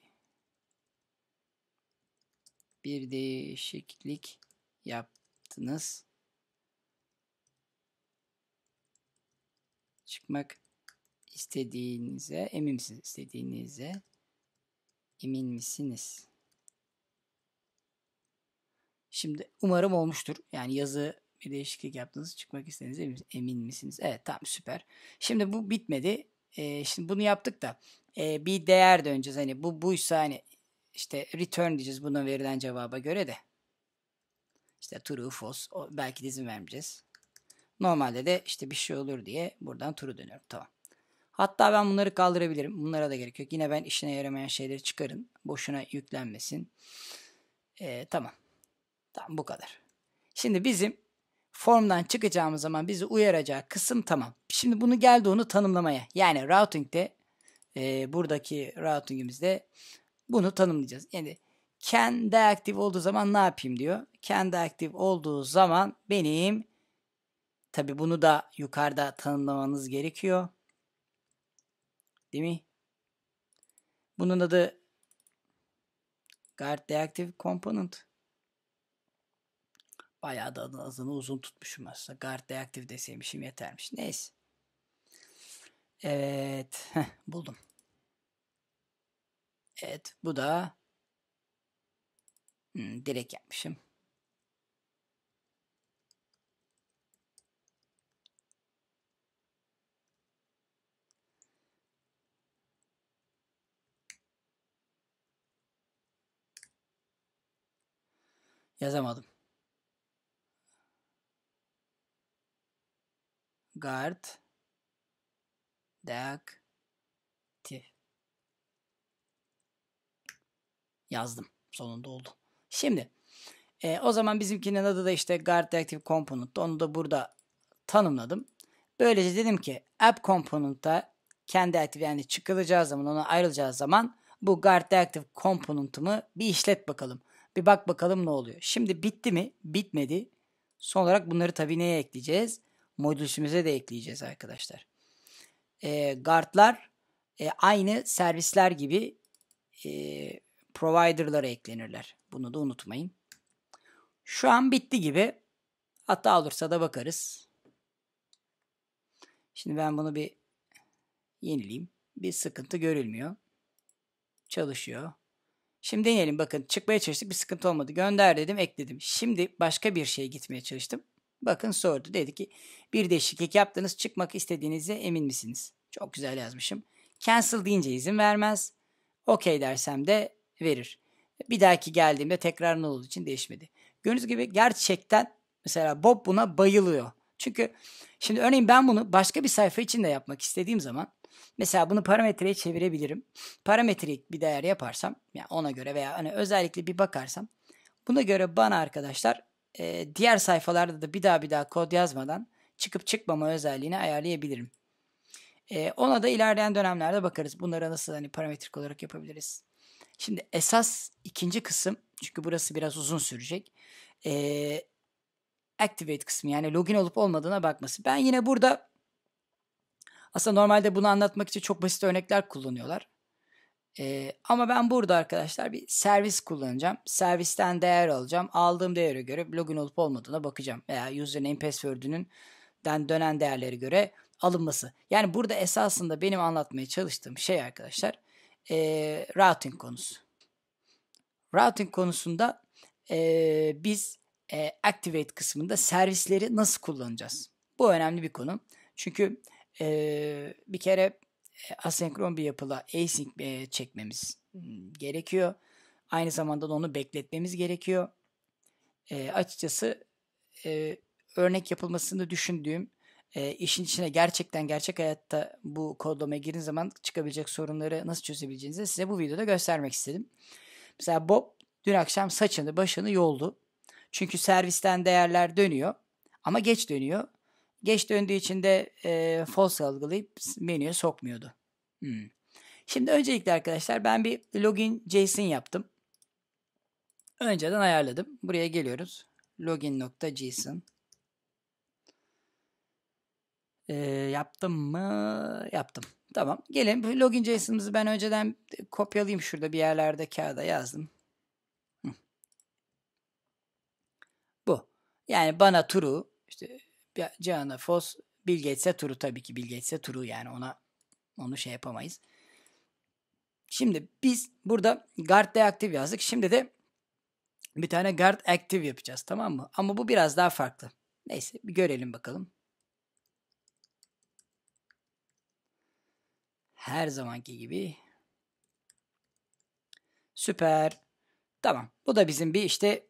bir değişiklik yaptınız. çıkmak istediğinize emin misiniz? İstediğinize emin misiniz? Şimdi umarım olmuştur. Yani yazı bir değişiklik yaptınız. Çıkmak istediğiniz emin, emin misiniz? Evet tamam süper. Şimdi bu bitmedi. Ee, şimdi bunu yaptık da e, bir değer döneceğiz. Hani bu buysa hani işte return diyeceğiz buna verilen cevaba göre de. İşte true false belki de izin vermeyeceğiz. Normalde de işte bir şey olur diye buradan turu dönüyorum. Tamam. Hatta ben bunları kaldırabilirim. Bunlara da gerek yok. Yine ben işine yaramayan şeyleri çıkarın. Boşuna yüklenmesin. Ee, tamam. Tamam bu kadar. Şimdi bizim formdan çıkacağımız zaman bizi uyaracağı kısım tamam. Şimdi bunu geldi onu tanımlamaya. Yani routing'de e, buradaki routing'imizde bunu tanımlayacağız. Yani kendi aktif olduğu zaman ne yapayım diyor. Kendi aktif olduğu zaman benim Tabi bunu da yukarıda tanımlamanız gerekiyor. Değil mi? Bunun adı Guard Deactive Component. Bayağı da adını, adını uzun tutmuşum aslında. Guard Deactive deseymişim yetermiş. Neyse. Evet. Heh, buldum. Evet. Bu da hmm, direkt yapmışım. Yazamadım. Guard Deaktif. Yazdım. Sonunda oldu. Şimdi e, o zaman bizimkinin adı da işte Guard Deactive Component. Onu da burada tanımladım. Böylece dedim ki App Component'a kendi aktif yani çıkılacağı zaman ona ayrılacağı zaman bu Guard Deactive Component'ımı bir işlet bakalım. Bir bak bakalım ne oluyor. Şimdi bitti mi? Bitmedi. Son olarak bunları tabii neye ekleyeceğiz? Modülümüze de ekleyeceğiz arkadaşlar. E, guardlar e, aynı servisler gibi e, provider'lara eklenirler. Bunu da unutmayın. Şu an bitti gibi. Hatta olursa da bakarız. Şimdi ben bunu bir yenileyim. Bir sıkıntı görülmüyor. Çalışıyor. Şimdi deneyelim bakın çıkmaya çalıştık bir sıkıntı olmadı. Gönder dedim ekledim. Şimdi başka bir şeye gitmeye çalıştım. Bakın sordu dedi ki bir değişiklik yaptınız çıkmak istediğinize emin misiniz? Çok güzel yazmışım. Cancel deyince izin vermez. Okey dersem de verir. Bir dahaki geldiğimde tekrar ne olduğu için değişmedi. Gördüğünüz gibi gerçekten mesela Bob buna bayılıyor. Çünkü şimdi örneğin ben bunu başka bir sayfa için de yapmak istediğim zaman Mesela bunu parametreye çevirebilirim. Parametrelik bir değer yaparsam yani ona göre veya hani özellikle bir bakarsam buna göre bana arkadaşlar e, diğer sayfalarda da bir daha bir daha kod yazmadan çıkıp çıkmama özelliğini ayarlayabilirim. E, ona da ilerleyen dönemlerde bakarız. Bunları nasıl hani parametrik olarak yapabiliriz. Şimdi esas ikinci kısım çünkü burası biraz uzun sürecek. E, activate kısmı yani login olup olmadığına bakması. Ben yine burada aslında normalde bunu anlatmak için çok basit örnekler kullanıyorlar. Ee, ama ben burada arkadaşlar bir servis kullanacağım. Servisten değer alacağım. Aldığım değere göre login olup olmadığına bakacağım. Veya username password'ünün den dönen değerlere göre alınması. Yani burada esasında benim anlatmaya çalıştığım şey arkadaşlar e, routing konusu. Routing konusunda e, biz e, activate kısmında servisleri nasıl kullanacağız? Bu önemli bir konu. Çünkü ee, bir kere asenkron bir yapıla async çekmemiz gerekiyor. Aynı zamanda da onu bekletmemiz gerekiyor. E, açıkçası e, örnek yapılmasını düşündüğüm e, işin içine gerçekten gerçek hayatta bu kodlamaya girin zaman çıkabilecek sorunları nasıl çözebileceğinizi size bu videoda göstermek istedim. Mesela Bob dün akşam saçını başını yoldu. Çünkü servisten değerler dönüyor ama geç dönüyor. Geç döndüğü için de e, false algılayıp menüye sokmuyordu. Hmm. Şimdi öncelikle arkadaşlar ben bir login JSON yaptım. Önceden ayarladım. Buraya geliyoruz. Login.json e, yaptım mı? Yaptım. Tamam. Gelin login JSON'ımızı ben önceden kopyalayayım şurada bir yerlerde kağıda yazdım. Hı. Bu. Yani bana true işte Gianna Foss Bill turu tabii ki Bill turu yani ona onu şey yapamayız. Şimdi biz burada guard deactive yazdık. Şimdi de bir tane guard active yapacağız tamam mı? Ama bu biraz daha farklı. Neyse bir görelim bakalım. Her zamanki gibi. Süper. Tamam. Bu da bizim bir işte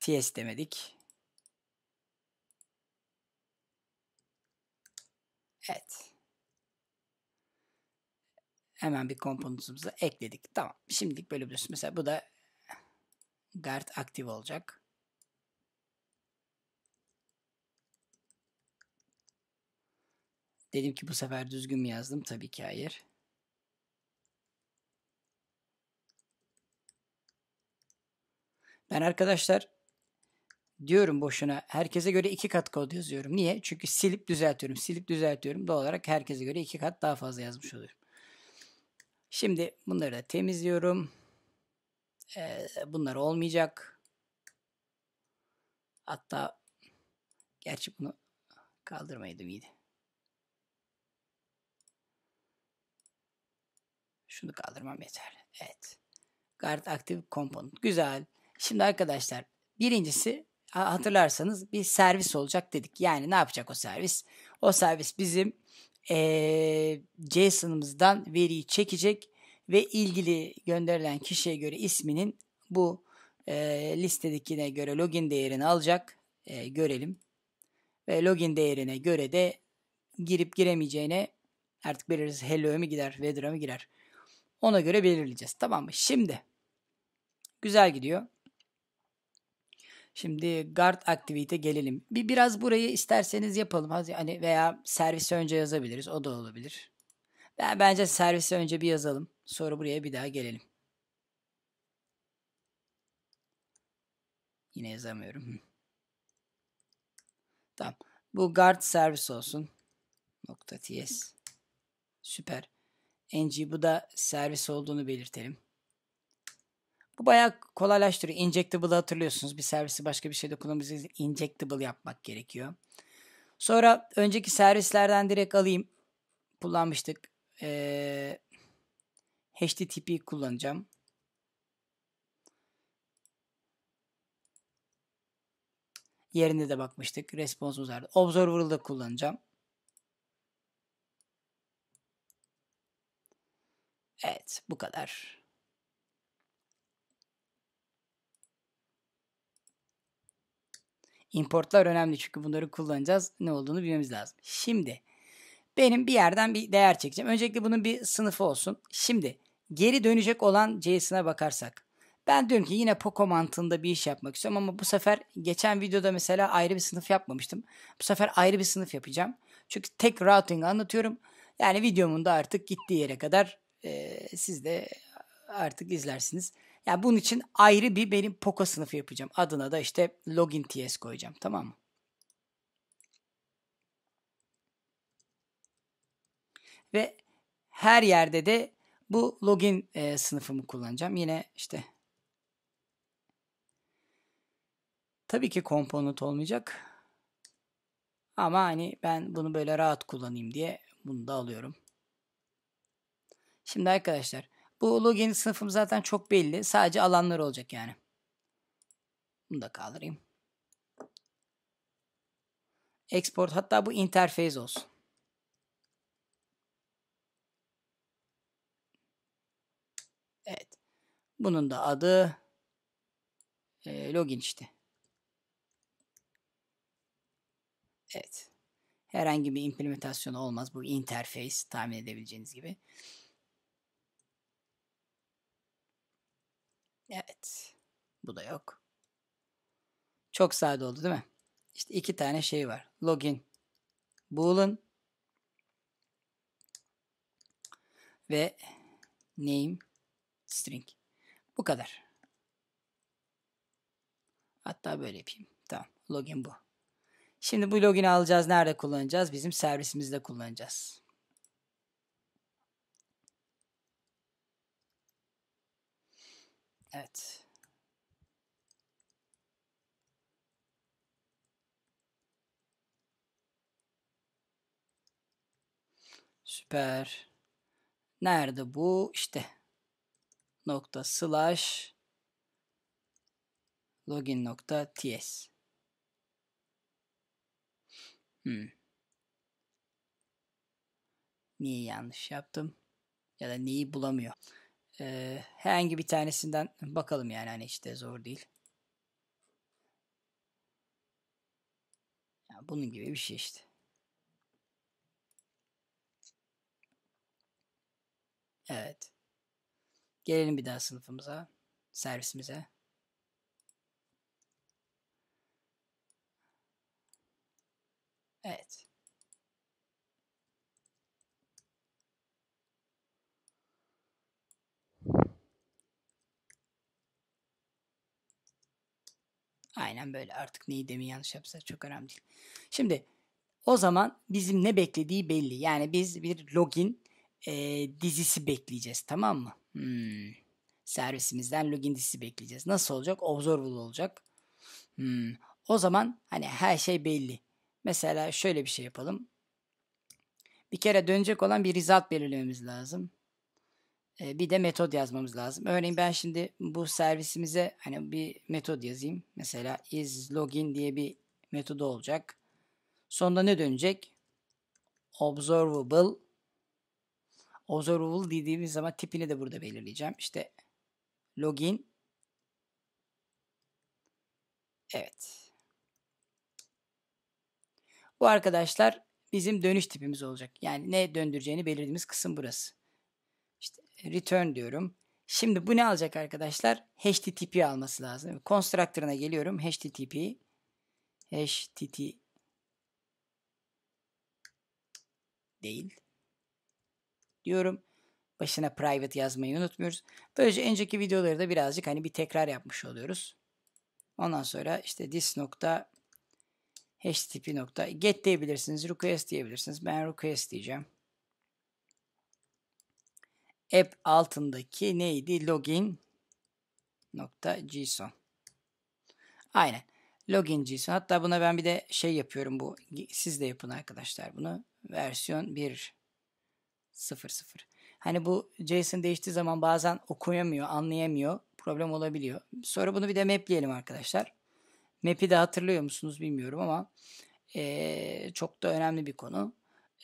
TS demedik. Evet. Hemen bir komponentimizi ekledik. Tamam. Şimdilik böyle biliyorsun. Mesela bu da guard aktif olacak. Dedim ki bu sefer düzgün mü yazdım? Tabii ki hayır. Ben arkadaşlar diyorum boşuna herkese göre iki kat kod yazıyorum. Niye? Çünkü silip düzeltiyorum. Silip düzeltiyorum. Doğal olarak herkese göre iki kat daha fazla yazmış oluyorum. Şimdi bunları da temizliyorum. Ee, bunlar olmayacak. Hatta gerçi bunu kaldırmaydım iyiydi. Şunu kaldırmam yeterli. Evet. Guard Active Component. Güzel. Şimdi arkadaşlar birincisi hatırlarsanız bir servis olacak dedik. Yani ne yapacak o servis? O servis bizim ee, JSON'ımızdan veriyi çekecek ve ilgili gönderilen kişiye göre isminin bu e, listedekine göre login değerini alacak. E, görelim. Ve login değerine göre de girip giremeyeceğine artık belirleriz. Hello mi gider, Vedra mı girer? Ona göre belirleyeceğiz. Tamam mı? Şimdi güzel gidiyor. Şimdi guard activate gelelim. Bir biraz burayı isterseniz yapalım. Hani veya servise önce yazabiliriz. O da olabilir. Ben bence servise önce bir yazalım. Sonra buraya bir daha gelelim. Yine yazamıyorum. Tamam. Bu guard servis olsun. .ts. Süper. ng bu da servis olduğunu belirtelim. Bu bayağı kolaylaştırıyor. Injectable'ı hatırlıyorsunuz. Bir servisi başka bir şeyde kullanabilirsiniz. Injectable yapmak gerekiyor. Sonra önceki servislerden direkt alayım. Kullanmıştık. Ee, HTTP kullanacağım. Yerinde de bakmıştık. Response'umuz vardı. Observer'ı da kullanacağım. Evet bu kadar. Importlar önemli çünkü bunları kullanacağız. Ne olduğunu bilmemiz lazım. Şimdi benim bir yerden bir değer çekeceğim. Öncelikle bunun bir sınıfı olsun. Şimdi geri dönecek olan JSON'a bakarsak. Ben diyorum ki yine Poco mantığında bir iş yapmak istiyorum ama bu sefer geçen videoda mesela ayrı bir sınıf yapmamıştım. Bu sefer ayrı bir sınıf yapacağım. Çünkü tek routing anlatıyorum. Yani videomun da artık gittiği yere kadar e, siz de artık izlersiniz. Yani bunun için ayrı bir benim poka sınıfı yapacağım. Adına da işte Login TS koyacağım. Tamam mı? Ve her yerde de bu login e, sınıfımı kullanacağım. Yine işte tabii ki komponent olmayacak. Ama hani ben bunu böyle rahat kullanayım diye bunu da alıyorum. Şimdi arkadaşlar bu login sınıfım zaten çok belli. Sadece alanlar olacak yani. Bunu da kaldırayım. Export hatta bu interface olsun. Evet. Bunun da adı e, login işte. Evet. Herhangi bir implementasyon olmaz. Bu interface tahmin edebileceğiniz gibi. Evet. Bu da yok. Çok sade oldu değil mi? İşte iki tane şey var. Login Boolean ve name string. Bu kadar. Hatta böyle yapayım. Tamam. Login bu. Şimdi bu logini alacağız. Nerede kullanacağız? Bizim servisimizde kullanacağız. Evet. Süper. Nerede bu? İşte. Nokta slash login nokta ts. Hmm. Niye yanlış yaptım? Ya da neyi bulamıyor? Ee, herhangi bir tanesinden bakalım yani hani işte zor değil. Yani bunun gibi bir şey işte. Evet. Gelelim bir daha sınıfımıza, servisimize. Evet. Aynen böyle artık neyi demin yanlış yapsa çok önemli değil. Şimdi o zaman bizim ne beklediği belli. Yani biz bir login e, dizisi bekleyeceğiz tamam mı? Hmm. Servisimizden login dizisi bekleyeceğiz. Nasıl olacak? Observable olacak. Hmm. O zaman hani her şey belli. Mesela şöyle bir şey yapalım. Bir kere dönecek olan bir result belirlememiz lazım. Ee, bir de metod yazmamız lazım. Örneğin ben şimdi bu servisimize hani bir metod yazayım. Mesela is login diye bir metodu olacak. Sonunda ne dönecek? Observable. Observable dediğimiz zaman tipini de burada belirleyeceğim. İşte login. Evet. Bu arkadaşlar bizim dönüş tipimiz olacak. Yani ne döndüreceğini belirlediğimiz kısım burası return diyorum. Şimdi bu ne alacak arkadaşlar? HTTP alması lazım. Constructor'ına geliyorum. HTTP HTT değil diyorum. Başına private yazmayı unutmuyoruz. Böylece önceki videoları da birazcık hani bir tekrar yapmış oluyoruz. Ondan sonra işte this nokta http nokta get diyebilirsiniz, request diyebilirsiniz. Ben request diyeceğim app altındaki neydi? Login nokta JSON. Aynen. Login JSON. Hatta buna ben bir de şey yapıyorum bu. Siz de yapın arkadaşlar bunu. Versiyon 1 0 0. Hani bu JSON değiştiği zaman bazen okuyamıyor, anlayamıyor. Problem olabiliyor. Sonra bunu bir de mapleyelim arkadaşlar. Map'i de hatırlıyor musunuz bilmiyorum ama e, çok da önemli bir konu.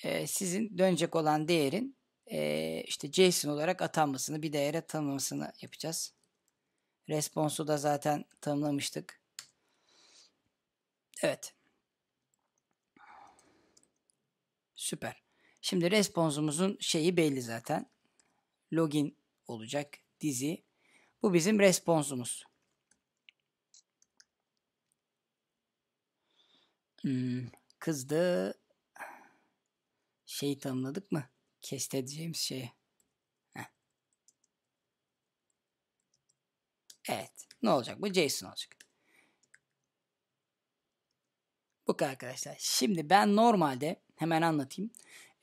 E, sizin dönecek olan değerin e, işte JSON olarak atanmasını bir değere tanımlamasını yapacağız. Response'u da zaten tanımlamıştık. Evet. Süper. Şimdi response'umuzun şeyi belli zaten. Login olacak dizi. Bu bizim response'umuz. Hmm, kızdı. şey tanımladık mı? kestedeceğimiz şey. Evet. Ne olacak? Bu JSON olacak. Bu kadar arkadaşlar. Şimdi ben normalde hemen anlatayım.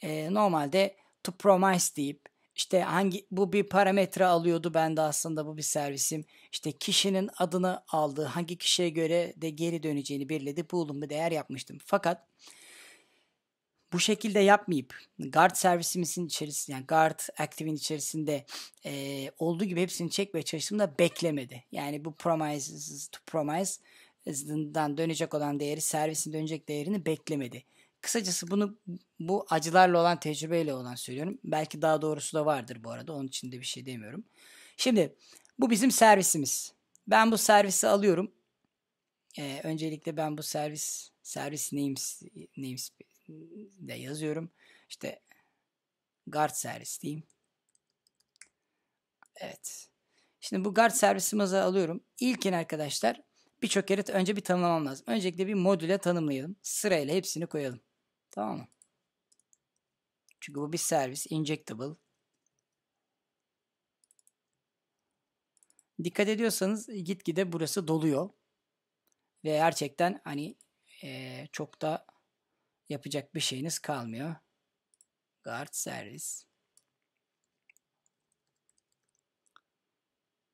Ee, normalde to promise deyip işte hangi bu bir parametre alıyordu ben de aslında bu bir servisim. İşte kişinin adını aldığı hangi kişiye göre de geri döneceğini belirledi. Boolean bir değer yapmıştım. Fakat bu şekilde yapmayıp guard servisimizin içerisinde yani guard active'in içerisinde e, olduğu gibi hepsini çekmeye çalıştığımda beklemedi. Yani bu promise, to promise'dan dönecek olan değeri servisin dönecek değerini beklemedi. Kısacası bunu bu acılarla olan tecrübeyle olan söylüyorum. Belki daha doğrusu da vardır bu arada. Onun için de bir şey demiyorum. Şimdi bu bizim servisimiz. Ben bu servisi alıyorum. Ee, öncelikle ben bu servis servis names names de yazıyorum. İşte guard servis diyeyim. Evet. Şimdi bu guard servisimizi alıyorum. İlkin arkadaşlar birçok yere önce bir tanımlamam lazım. Öncelikle bir modüle tanımlayalım. Sırayla hepsini koyalım. Tamam mı? Çünkü bu bir servis. Injectable. Dikkat ediyorsanız gitgide burası doluyor. Ve gerçekten hani e, çok da Yapacak bir şeyiniz kalmıyor. Guard servis.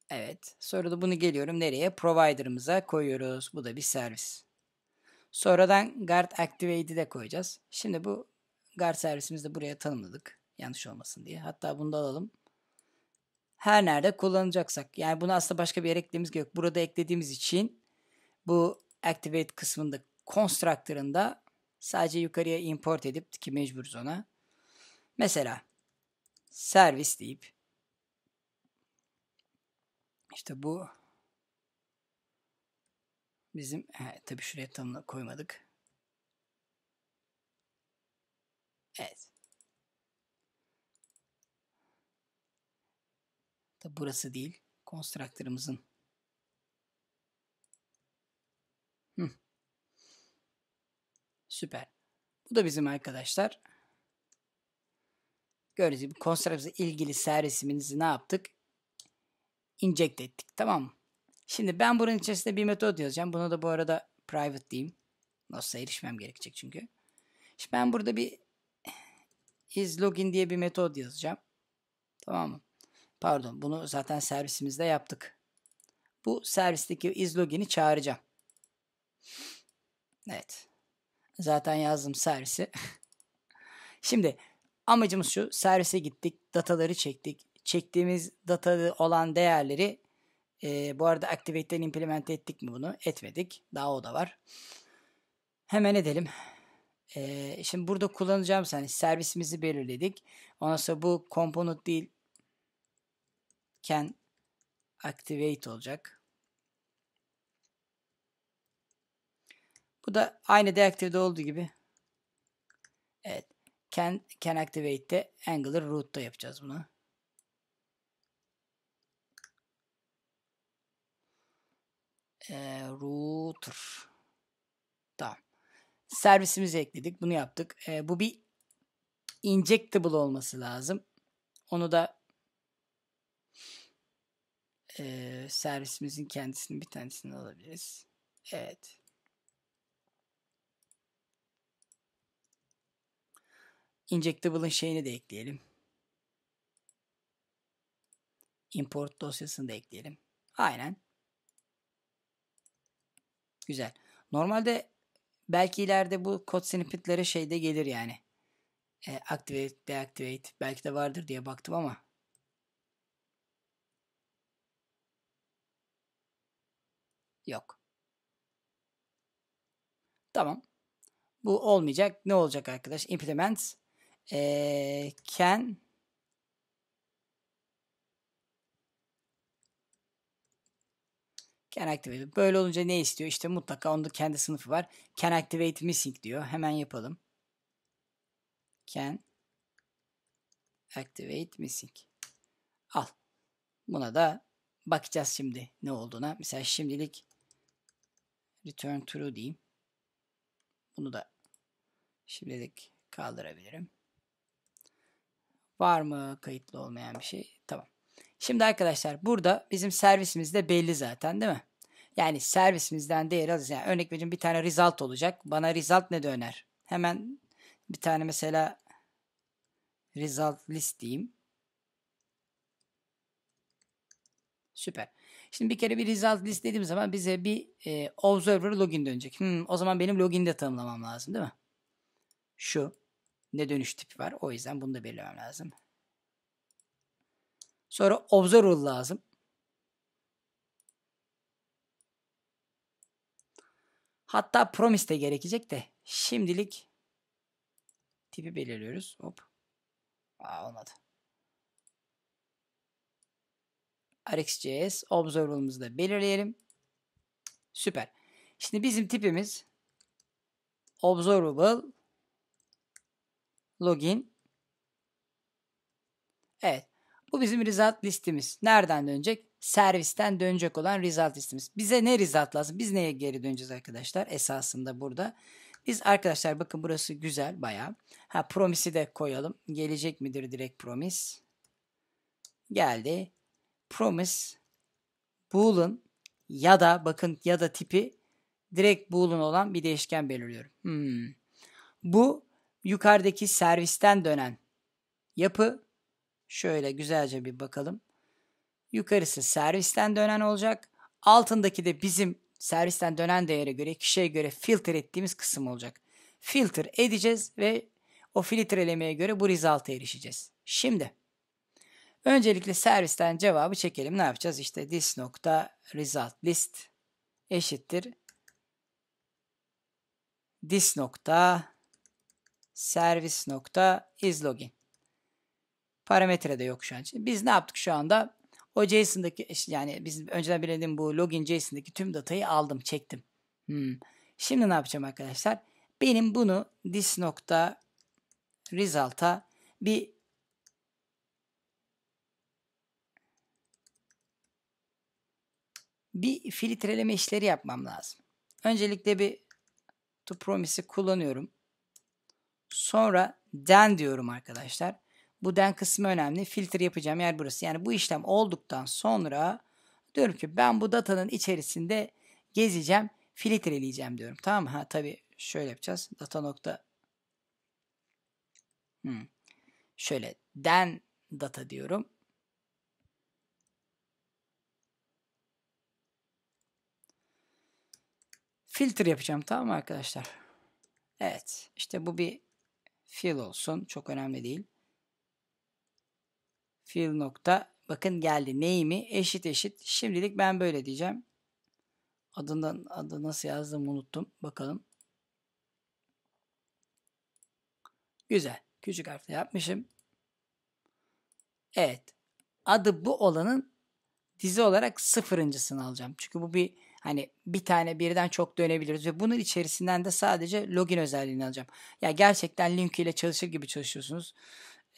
Evet. Sonra da bunu geliyorum nereye? Provider'ımıza koyuyoruz. Bu da bir servis. Sonradan guard activate'i de koyacağız. Şimdi bu guard servisimizi de buraya tanımladık. Yanlış olmasın diye. Hatta bunu da alalım. Her nerede kullanacaksak. Yani bunu aslında başka bir yere eklememiz yok. Burada eklediğimiz için bu activate kısmında constructor'ında Sadece yukarıya import edip ki mecburuz ona. Mesela servis deyip işte bu bizim he, tabii şuraya tanımla koymadık. Evet. Tabi burası değil. konstraktörümüzün. Süper. Bu da bizim arkadaşlar. Gördüğünüz gibi konservimize ilgili servisimizi ne yaptık? Inject ettik. Tamam mı? Şimdi ben bunun içerisinde bir metod yazacağım. Bunu da bu arada private diyeyim. Nasıl erişmem gerekecek çünkü. Şimdi ben burada bir isLogin diye bir metod yazacağım. Tamam mı? Pardon bunu zaten servisimizde yaptık. Bu servisteki isLogin'i login'i çağıracağım. Evet. Zaten yazdım servisi. Şimdi amacımız şu. Servise gittik. Dataları çektik. Çektiğimiz data olan değerleri e, bu arada Activate'den implement ettik mi bunu? Etmedik. Daha o da var. Hemen edelim. E, şimdi burada kullanacağım hani servisimizi belirledik. Ondan sonra bu component değil can activate olacak. Bu da aynı deactive'de olduğu gibi. Evet. Can, can activate'de Angular root'ta yapacağız bunu. Ee, router. Tamam. Servisimizi ekledik. Bunu yaptık. Ee, bu bir injectable olması lazım. Onu da e, servisimizin kendisinin bir tanesini alabiliriz. Evet. Injectable'ın şeyini de ekleyelim. Import dosyasını da ekleyelim. Aynen. Güzel. Normalde belki ileride bu kod snippetlere şeyde gelir yani. E, activate, deactivate belki de vardır diye baktım ama Yok. Tamam. Bu olmayacak. Ne olacak arkadaş? Implements e, can Can activate. Böyle olunca ne istiyor? İşte mutlaka onda kendi sınıfı var. Can activate missing diyor. Hemen yapalım. Can activate missing. Al. Buna da bakacağız şimdi ne olduğuna. Mesela şimdilik return true diyeyim. Bunu da şimdilik kaldırabilirim. Var mı kayıtlı olmayan bir şey? Tamam. Şimdi arkadaşlar burada bizim servisimiz de belli zaten değil mi? Yani servisimizden değer alacağız. Yani örnek vereyim bir tane result olacak. Bana result ne döner? Hemen bir tane mesela result list diyeyim. Süper. Şimdi bir kere bir result list dediğim zaman bize bir e, observer login dönecek. Hmm, o zaman benim login de tanımlamam lazım değil mi? Şu ne dönüş tipi var. O yüzden bunu da belirlemem lazım. Sonra observable lazım. Hatta promise de gerekecek de şimdilik tipi belirliyoruz. Hop. Aa, olmadı. RxJS observable'ımızı da belirleyelim. Süper. Şimdi bizim tipimiz observable login. Evet. Bu bizim result listimiz. Nereden dönecek? Servisten dönecek olan result listimiz. Bize ne result lazım? Biz neye geri döneceğiz arkadaşlar? Esasında burada. Biz arkadaşlar bakın burası güzel baya. Ha promise'i de koyalım. Gelecek midir direkt promise? Geldi. Promise boolean ya da bakın ya da tipi direkt boolean olan bir değişken belirliyorum. Hmm. Bu yukarıdaki servisten dönen yapı şöyle güzelce bir bakalım. Yukarısı servisten dönen olacak. Altındaki de bizim servisten dönen değere göre, kişiye göre filtre ettiğimiz kısım olacak. Filtre edeceğiz ve o filtrelemeye göre bu result'a erişeceğiz. Şimdi öncelikle servisten cevabı çekelim. Ne yapacağız? İşte this nokta result list eşittir this nokta service.islogin. Parametre de yok şu an için. Biz ne yaptık şu anda? O JSON'daki yani biz önceden belirlediğim bu login JSON'daki tüm datayı aldım, çektim. Hmm. Şimdi ne yapacağım arkadaşlar? Benim bunu this nokta result'a bir bir filtreleme işleri yapmam lazım. Öncelikle bir to promise'i kullanıyorum. Sonra den diyorum arkadaşlar. Bu den kısmı önemli. Filtre yapacağım yer burası. Yani bu işlem olduktan sonra diyorum ki ben bu datanın içerisinde gezeceğim, filtreleyeceğim diyorum. Tamam mı? Ha tabii şöyle yapacağız. Data nokta hmm. şöyle den data diyorum. Filtre yapacağım tamam mı arkadaşlar? Evet. işte bu bir Fill olsun. Çok önemli değil. Fill nokta. Bakın geldi. Name'i eşit eşit. Şimdilik ben böyle diyeceğim. Adından adı nasıl yazdım unuttum. Bakalım. Güzel. Küçük harfle yapmışım. Evet. Adı bu olanın dizi olarak sıfırıncısını alacağım. Çünkü bu bir Hani bir tane birden çok dönebiliriz ve bunun içerisinden de sadece login özelliğini alacağım. Ya gerçekten Link ile çalışır gibi çalışıyorsunuz.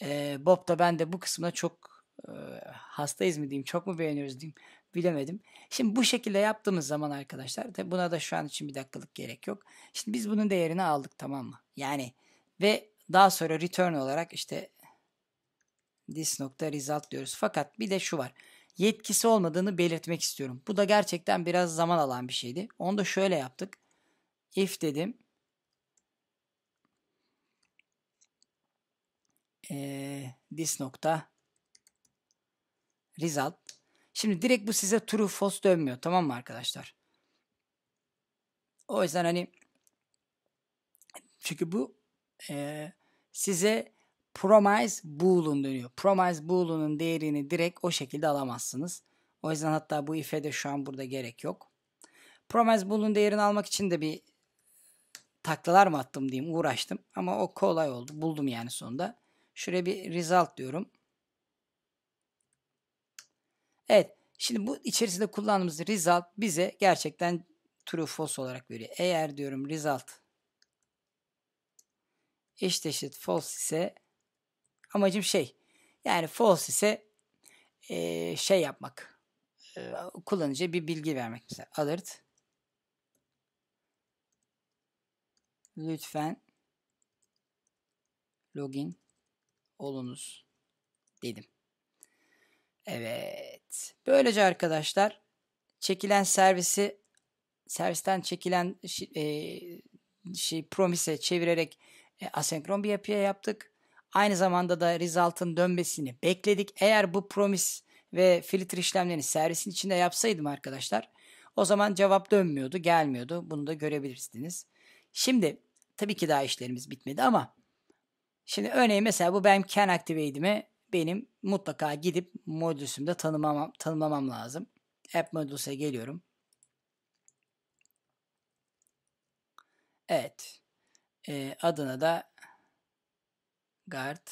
Ee, Bob da ben de bu kısmına çok e, hastayız mı diyeyim, çok mu beğeniyoruz diyeyim bilemedim. Şimdi bu şekilde yaptığımız zaman arkadaşlar tabi buna da şu an için bir dakikalık gerek yok. Şimdi biz bunun değerini aldık tamam mı? Yani ve daha sonra return olarak işte this nokta result diyoruz. Fakat bir de şu var yetkisi olmadığını belirtmek istiyorum. Bu da gerçekten biraz zaman alan bir şeydi. Onu da şöyle yaptık. If dedim. Ee, this nokta result. Şimdi direkt bu size true false dönmüyor. Tamam mı arkadaşlar? O yüzden hani çünkü bu e, size Promise Boolean dönüyor. Promise Boolean'ın değerini direkt o şekilde alamazsınız. O yüzden hatta bu ifede şu an burada gerek yok. Promise Boolean değerini almak için de bir taklalar mı attım diyeyim uğraştım. Ama o kolay oldu. Buldum yani sonunda. Şuraya bir result diyorum. Evet. Şimdi bu içerisinde kullandığımız result bize gerçekten true false olarak veriyor. Eğer diyorum result eşit eşit false ise Amacım şey yani false ise e, şey yapmak. E, kullanıcıya bir bilgi vermek. Mesela alert lütfen login olunuz dedim. Evet. Böylece arkadaşlar çekilen servisi servisten çekilen e, şey promise çevirerek e, asenkron bir yapıya yaptık. Aynı zamanda da rizaltın dönmesini bekledik. Eğer bu promise ve filtre işlemlerini servisin içinde yapsaydım arkadaşlar o zaman cevap dönmüyordu, gelmiyordu. Bunu da görebilirsiniz. Şimdi tabii ki daha işlerimiz bitmedi ama şimdi örneğin mesela bu benim can activate'imi benim mutlaka gidip modülsümde tanımlamam, tanımlamam lazım. App modülse geliyorum. Evet. E, adına da guard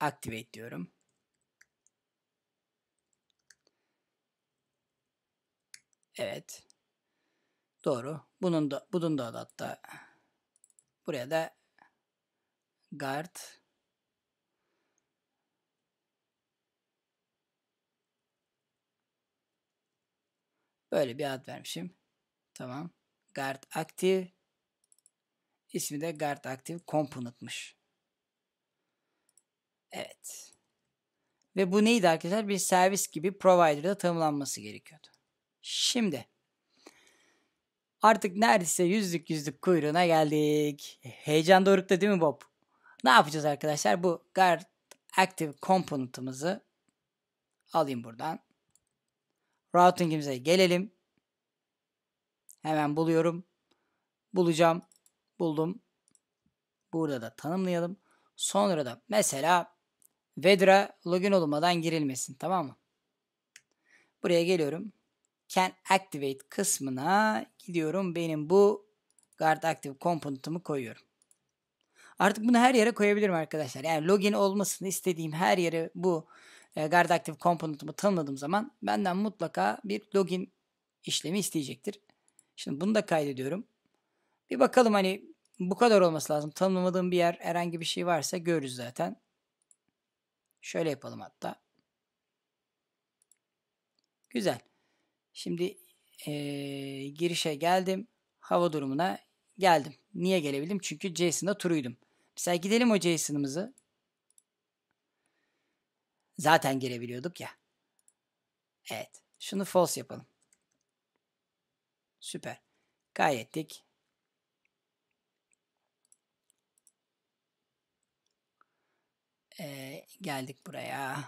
activate diyorum. Evet. Doğru. Bunun da bunun da adı hatta buraya da guard Böyle bir ad vermişim. Tamam. Guard active İsmi de Guard Active Component'mış. Evet. Ve bu neydi arkadaşlar? Bir servis gibi provider'da tanımlanması gerekiyordu. Şimdi artık neredeyse yüzlük yüzlük kuyruğuna geldik. Heyecan dorukta değil mi Bob? Ne yapacağız arkadaşlar? Bu guard active component'ımızı alayım buradan. Routing'imize gelelim. Hemen buluyorum. Bulacağım buldum. Burada da tanımlayalım. Sonra da mesela Vedra login olmadan girilmesin tamam mı? Buraya geliyorum. Can activate kısmına gidiyorum. Benim bu guard active komponentimi koyuyorum. Artık bunu her yere koyabilirim arkadaşlar. Yani login olmasını istediğim her yere bu e, guard active komponentimi tanımladığım zaman benden mutlaka bir login işlemi isteyecektir. Şimdi bunu da kaydediyorum. Bir bakalım hani bu kadar olması lazım. Tanımlamadığım bir yer herhangi bir şey varsa görürüz zaten. Şöyle yapalım hatta. Güzel. Şimdi e, girişe geldim. Hava durumuna geldim. Niye gelebildim? Çünkü JSON'da turuydum. Mesela gidelim o JSON'ımızı. Zaten girebiliyorduk ya. Evet. Şunu false yapalım. Süper. Kaydettik. e, geldik buraya.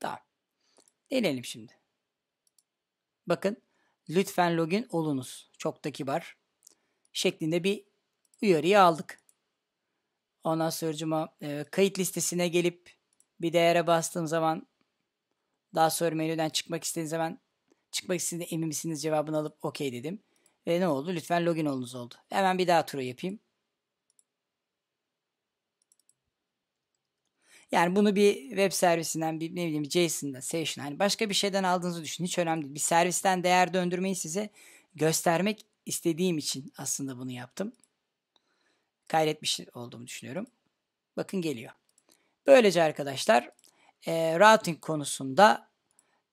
Tamam. Deneyelim şimdi. Bakın lütfen login olunuz. Çok da kibar. Şeklinde bir uyarıyı aldık. Ondan sonracıma e, kayıt listesine gelip bir değere bastığım zaman daha sonra menüden çıkmak istediğiniz zaman çıkmak istediğinizde emin misiniz cevabını alıp okey dedim. Ve ne oldu? Lütfen login olunuz oldu. Hemen bir daha turu yapayım. Yani bunu bir web servisinden bir ne bileyim JSON'da, Session hani başka bir şeyden aldığınızı düşünün. Hiç önemli değil. Bir servisten değer döndürmeyi size göstermek istediğim için aslında bunu yaptım. Gayretmiş olduğumu düşünüyorum. Bakın geliyor. Böylece arkadaşlar e, routing konusunda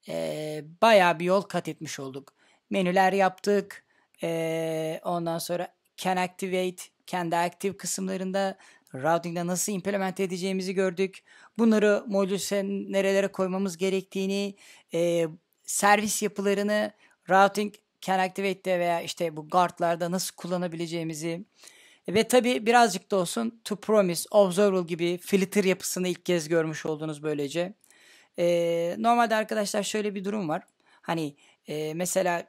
e, bayağı bir yol kat etmiş olduk. Menüler yaptık. E, ondan sonra can activate, can aktif kısımlarında routing'de nasıl implement edeceğimizi gördük. Bunları modülse nerelere koymamız gerektiğini, e, servis yapılarını routing can activate'de veya işte bu guardlarda nasıl kullanabileceğimizi e, ve tabi birazcık da olsun to promise, observable gibi filter yapısını ilk kez görmüş oldunuz böylece. E, normalde arkadaşlar şöyle bir durum var. Hani e, mesela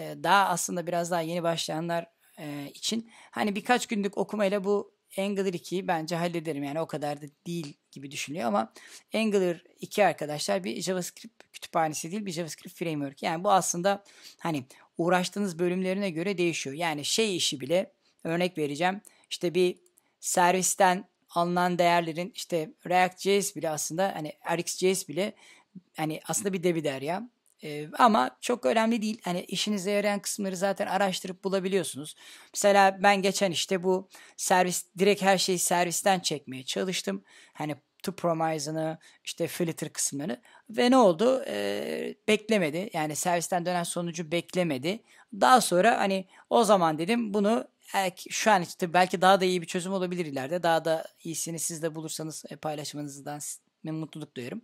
e, daha aslında biraz daha yeni başlayanlar e, için hani birkaç günlük okumayla bu Angular 2'yi bence hallederim yani o kadar da değil gibi düşünüyor ama Angular 2 arkadaşlar bir JavaScript kütüphanesi değil bir JavaScript framework. Yani bu aslında hani uğraştığınız bölümlerine göre değişiyor. Yani şey işi bile örnek vereceğim işte bir servisten alınan değerlerin işte React.js bile aslında hani RxJS bile hani aslında bir debi ya ama çok önemli değil. Hani işinize yarayan kısımları zaten araştırıp bulabiliyorsunuz. Mesela ben geçen işte bu servis direkt her şeyi servisten çekmeye çalıştım. Hani to promise'ını işte filter kısımları ve ne oldu? Ee, beklemedi. Yani servisten dönen sonucu beklemedi. Daha sonra hani o zaman dedim bunu şu an işte belki daha da iyi bir çözüm olabilir ileride. Daha da iyisini siz de bulursanız e, paylaşmanızdan mutluluk duyarım.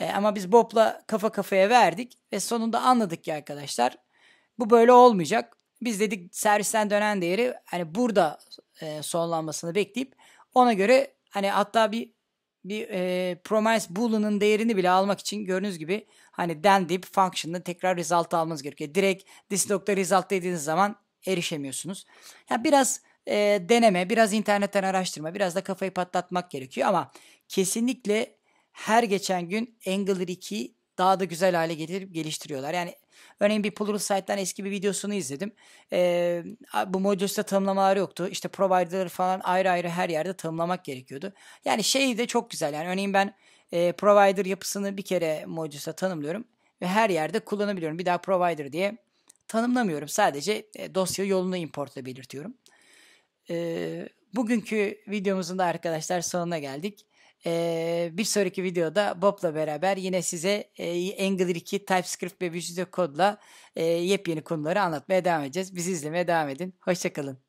E, ama biz Bob'la kafa kafaya verdik ve sonunda anladık ki arkadaşlar bu böyle olmayacak. Biz dedik servisten dönen değeri hani burada e, sonlanmasını bekleyip ona göre hani hatta bir bir e, Promise Boolean'ın değerini bile almak için gördüğünüz gibi hani den deyip function'da tekrar result almanız gerekiyor. Direkt this.result result dediğiniz zaman erişemiyorsunuz. Yani biraz e, deneme, biraz internetten araştırma, biraz da kafayı patlatmak gerekiyor ama kesinlikle her geçen gün Angular 2'yi daha da güzel hale getirip geliştiriyorlar. Yani örneğin bir Pluralsight'tan eski bir videosunu izledim. Ee, bu modülüste tanımlamaları yoktu. İşte provider'ları falan ayrı ayrı her yerde tanımlamak gerekiyordu. Yani şey de çok güzel. Yani örneğin ben e, provider yapısını bir kere modülüste tanımlıyorum ve her yerde kullanabiliyorum. Bir daha provider diye tanımlamıyorum. Sadece e, dosya yolunu importla belirtiyorum. E, bugünkü videomuzun da arkadaşlar sonuna geldik. Ee, bir sonraki videoda Bob'la beraber yine size e, Angular 2, TypeScript ve Visual Code'la e, yepyeni konuları anlatmaya devam edeceğiz. Bizi izlemeye devam edin. Hoşçakalın.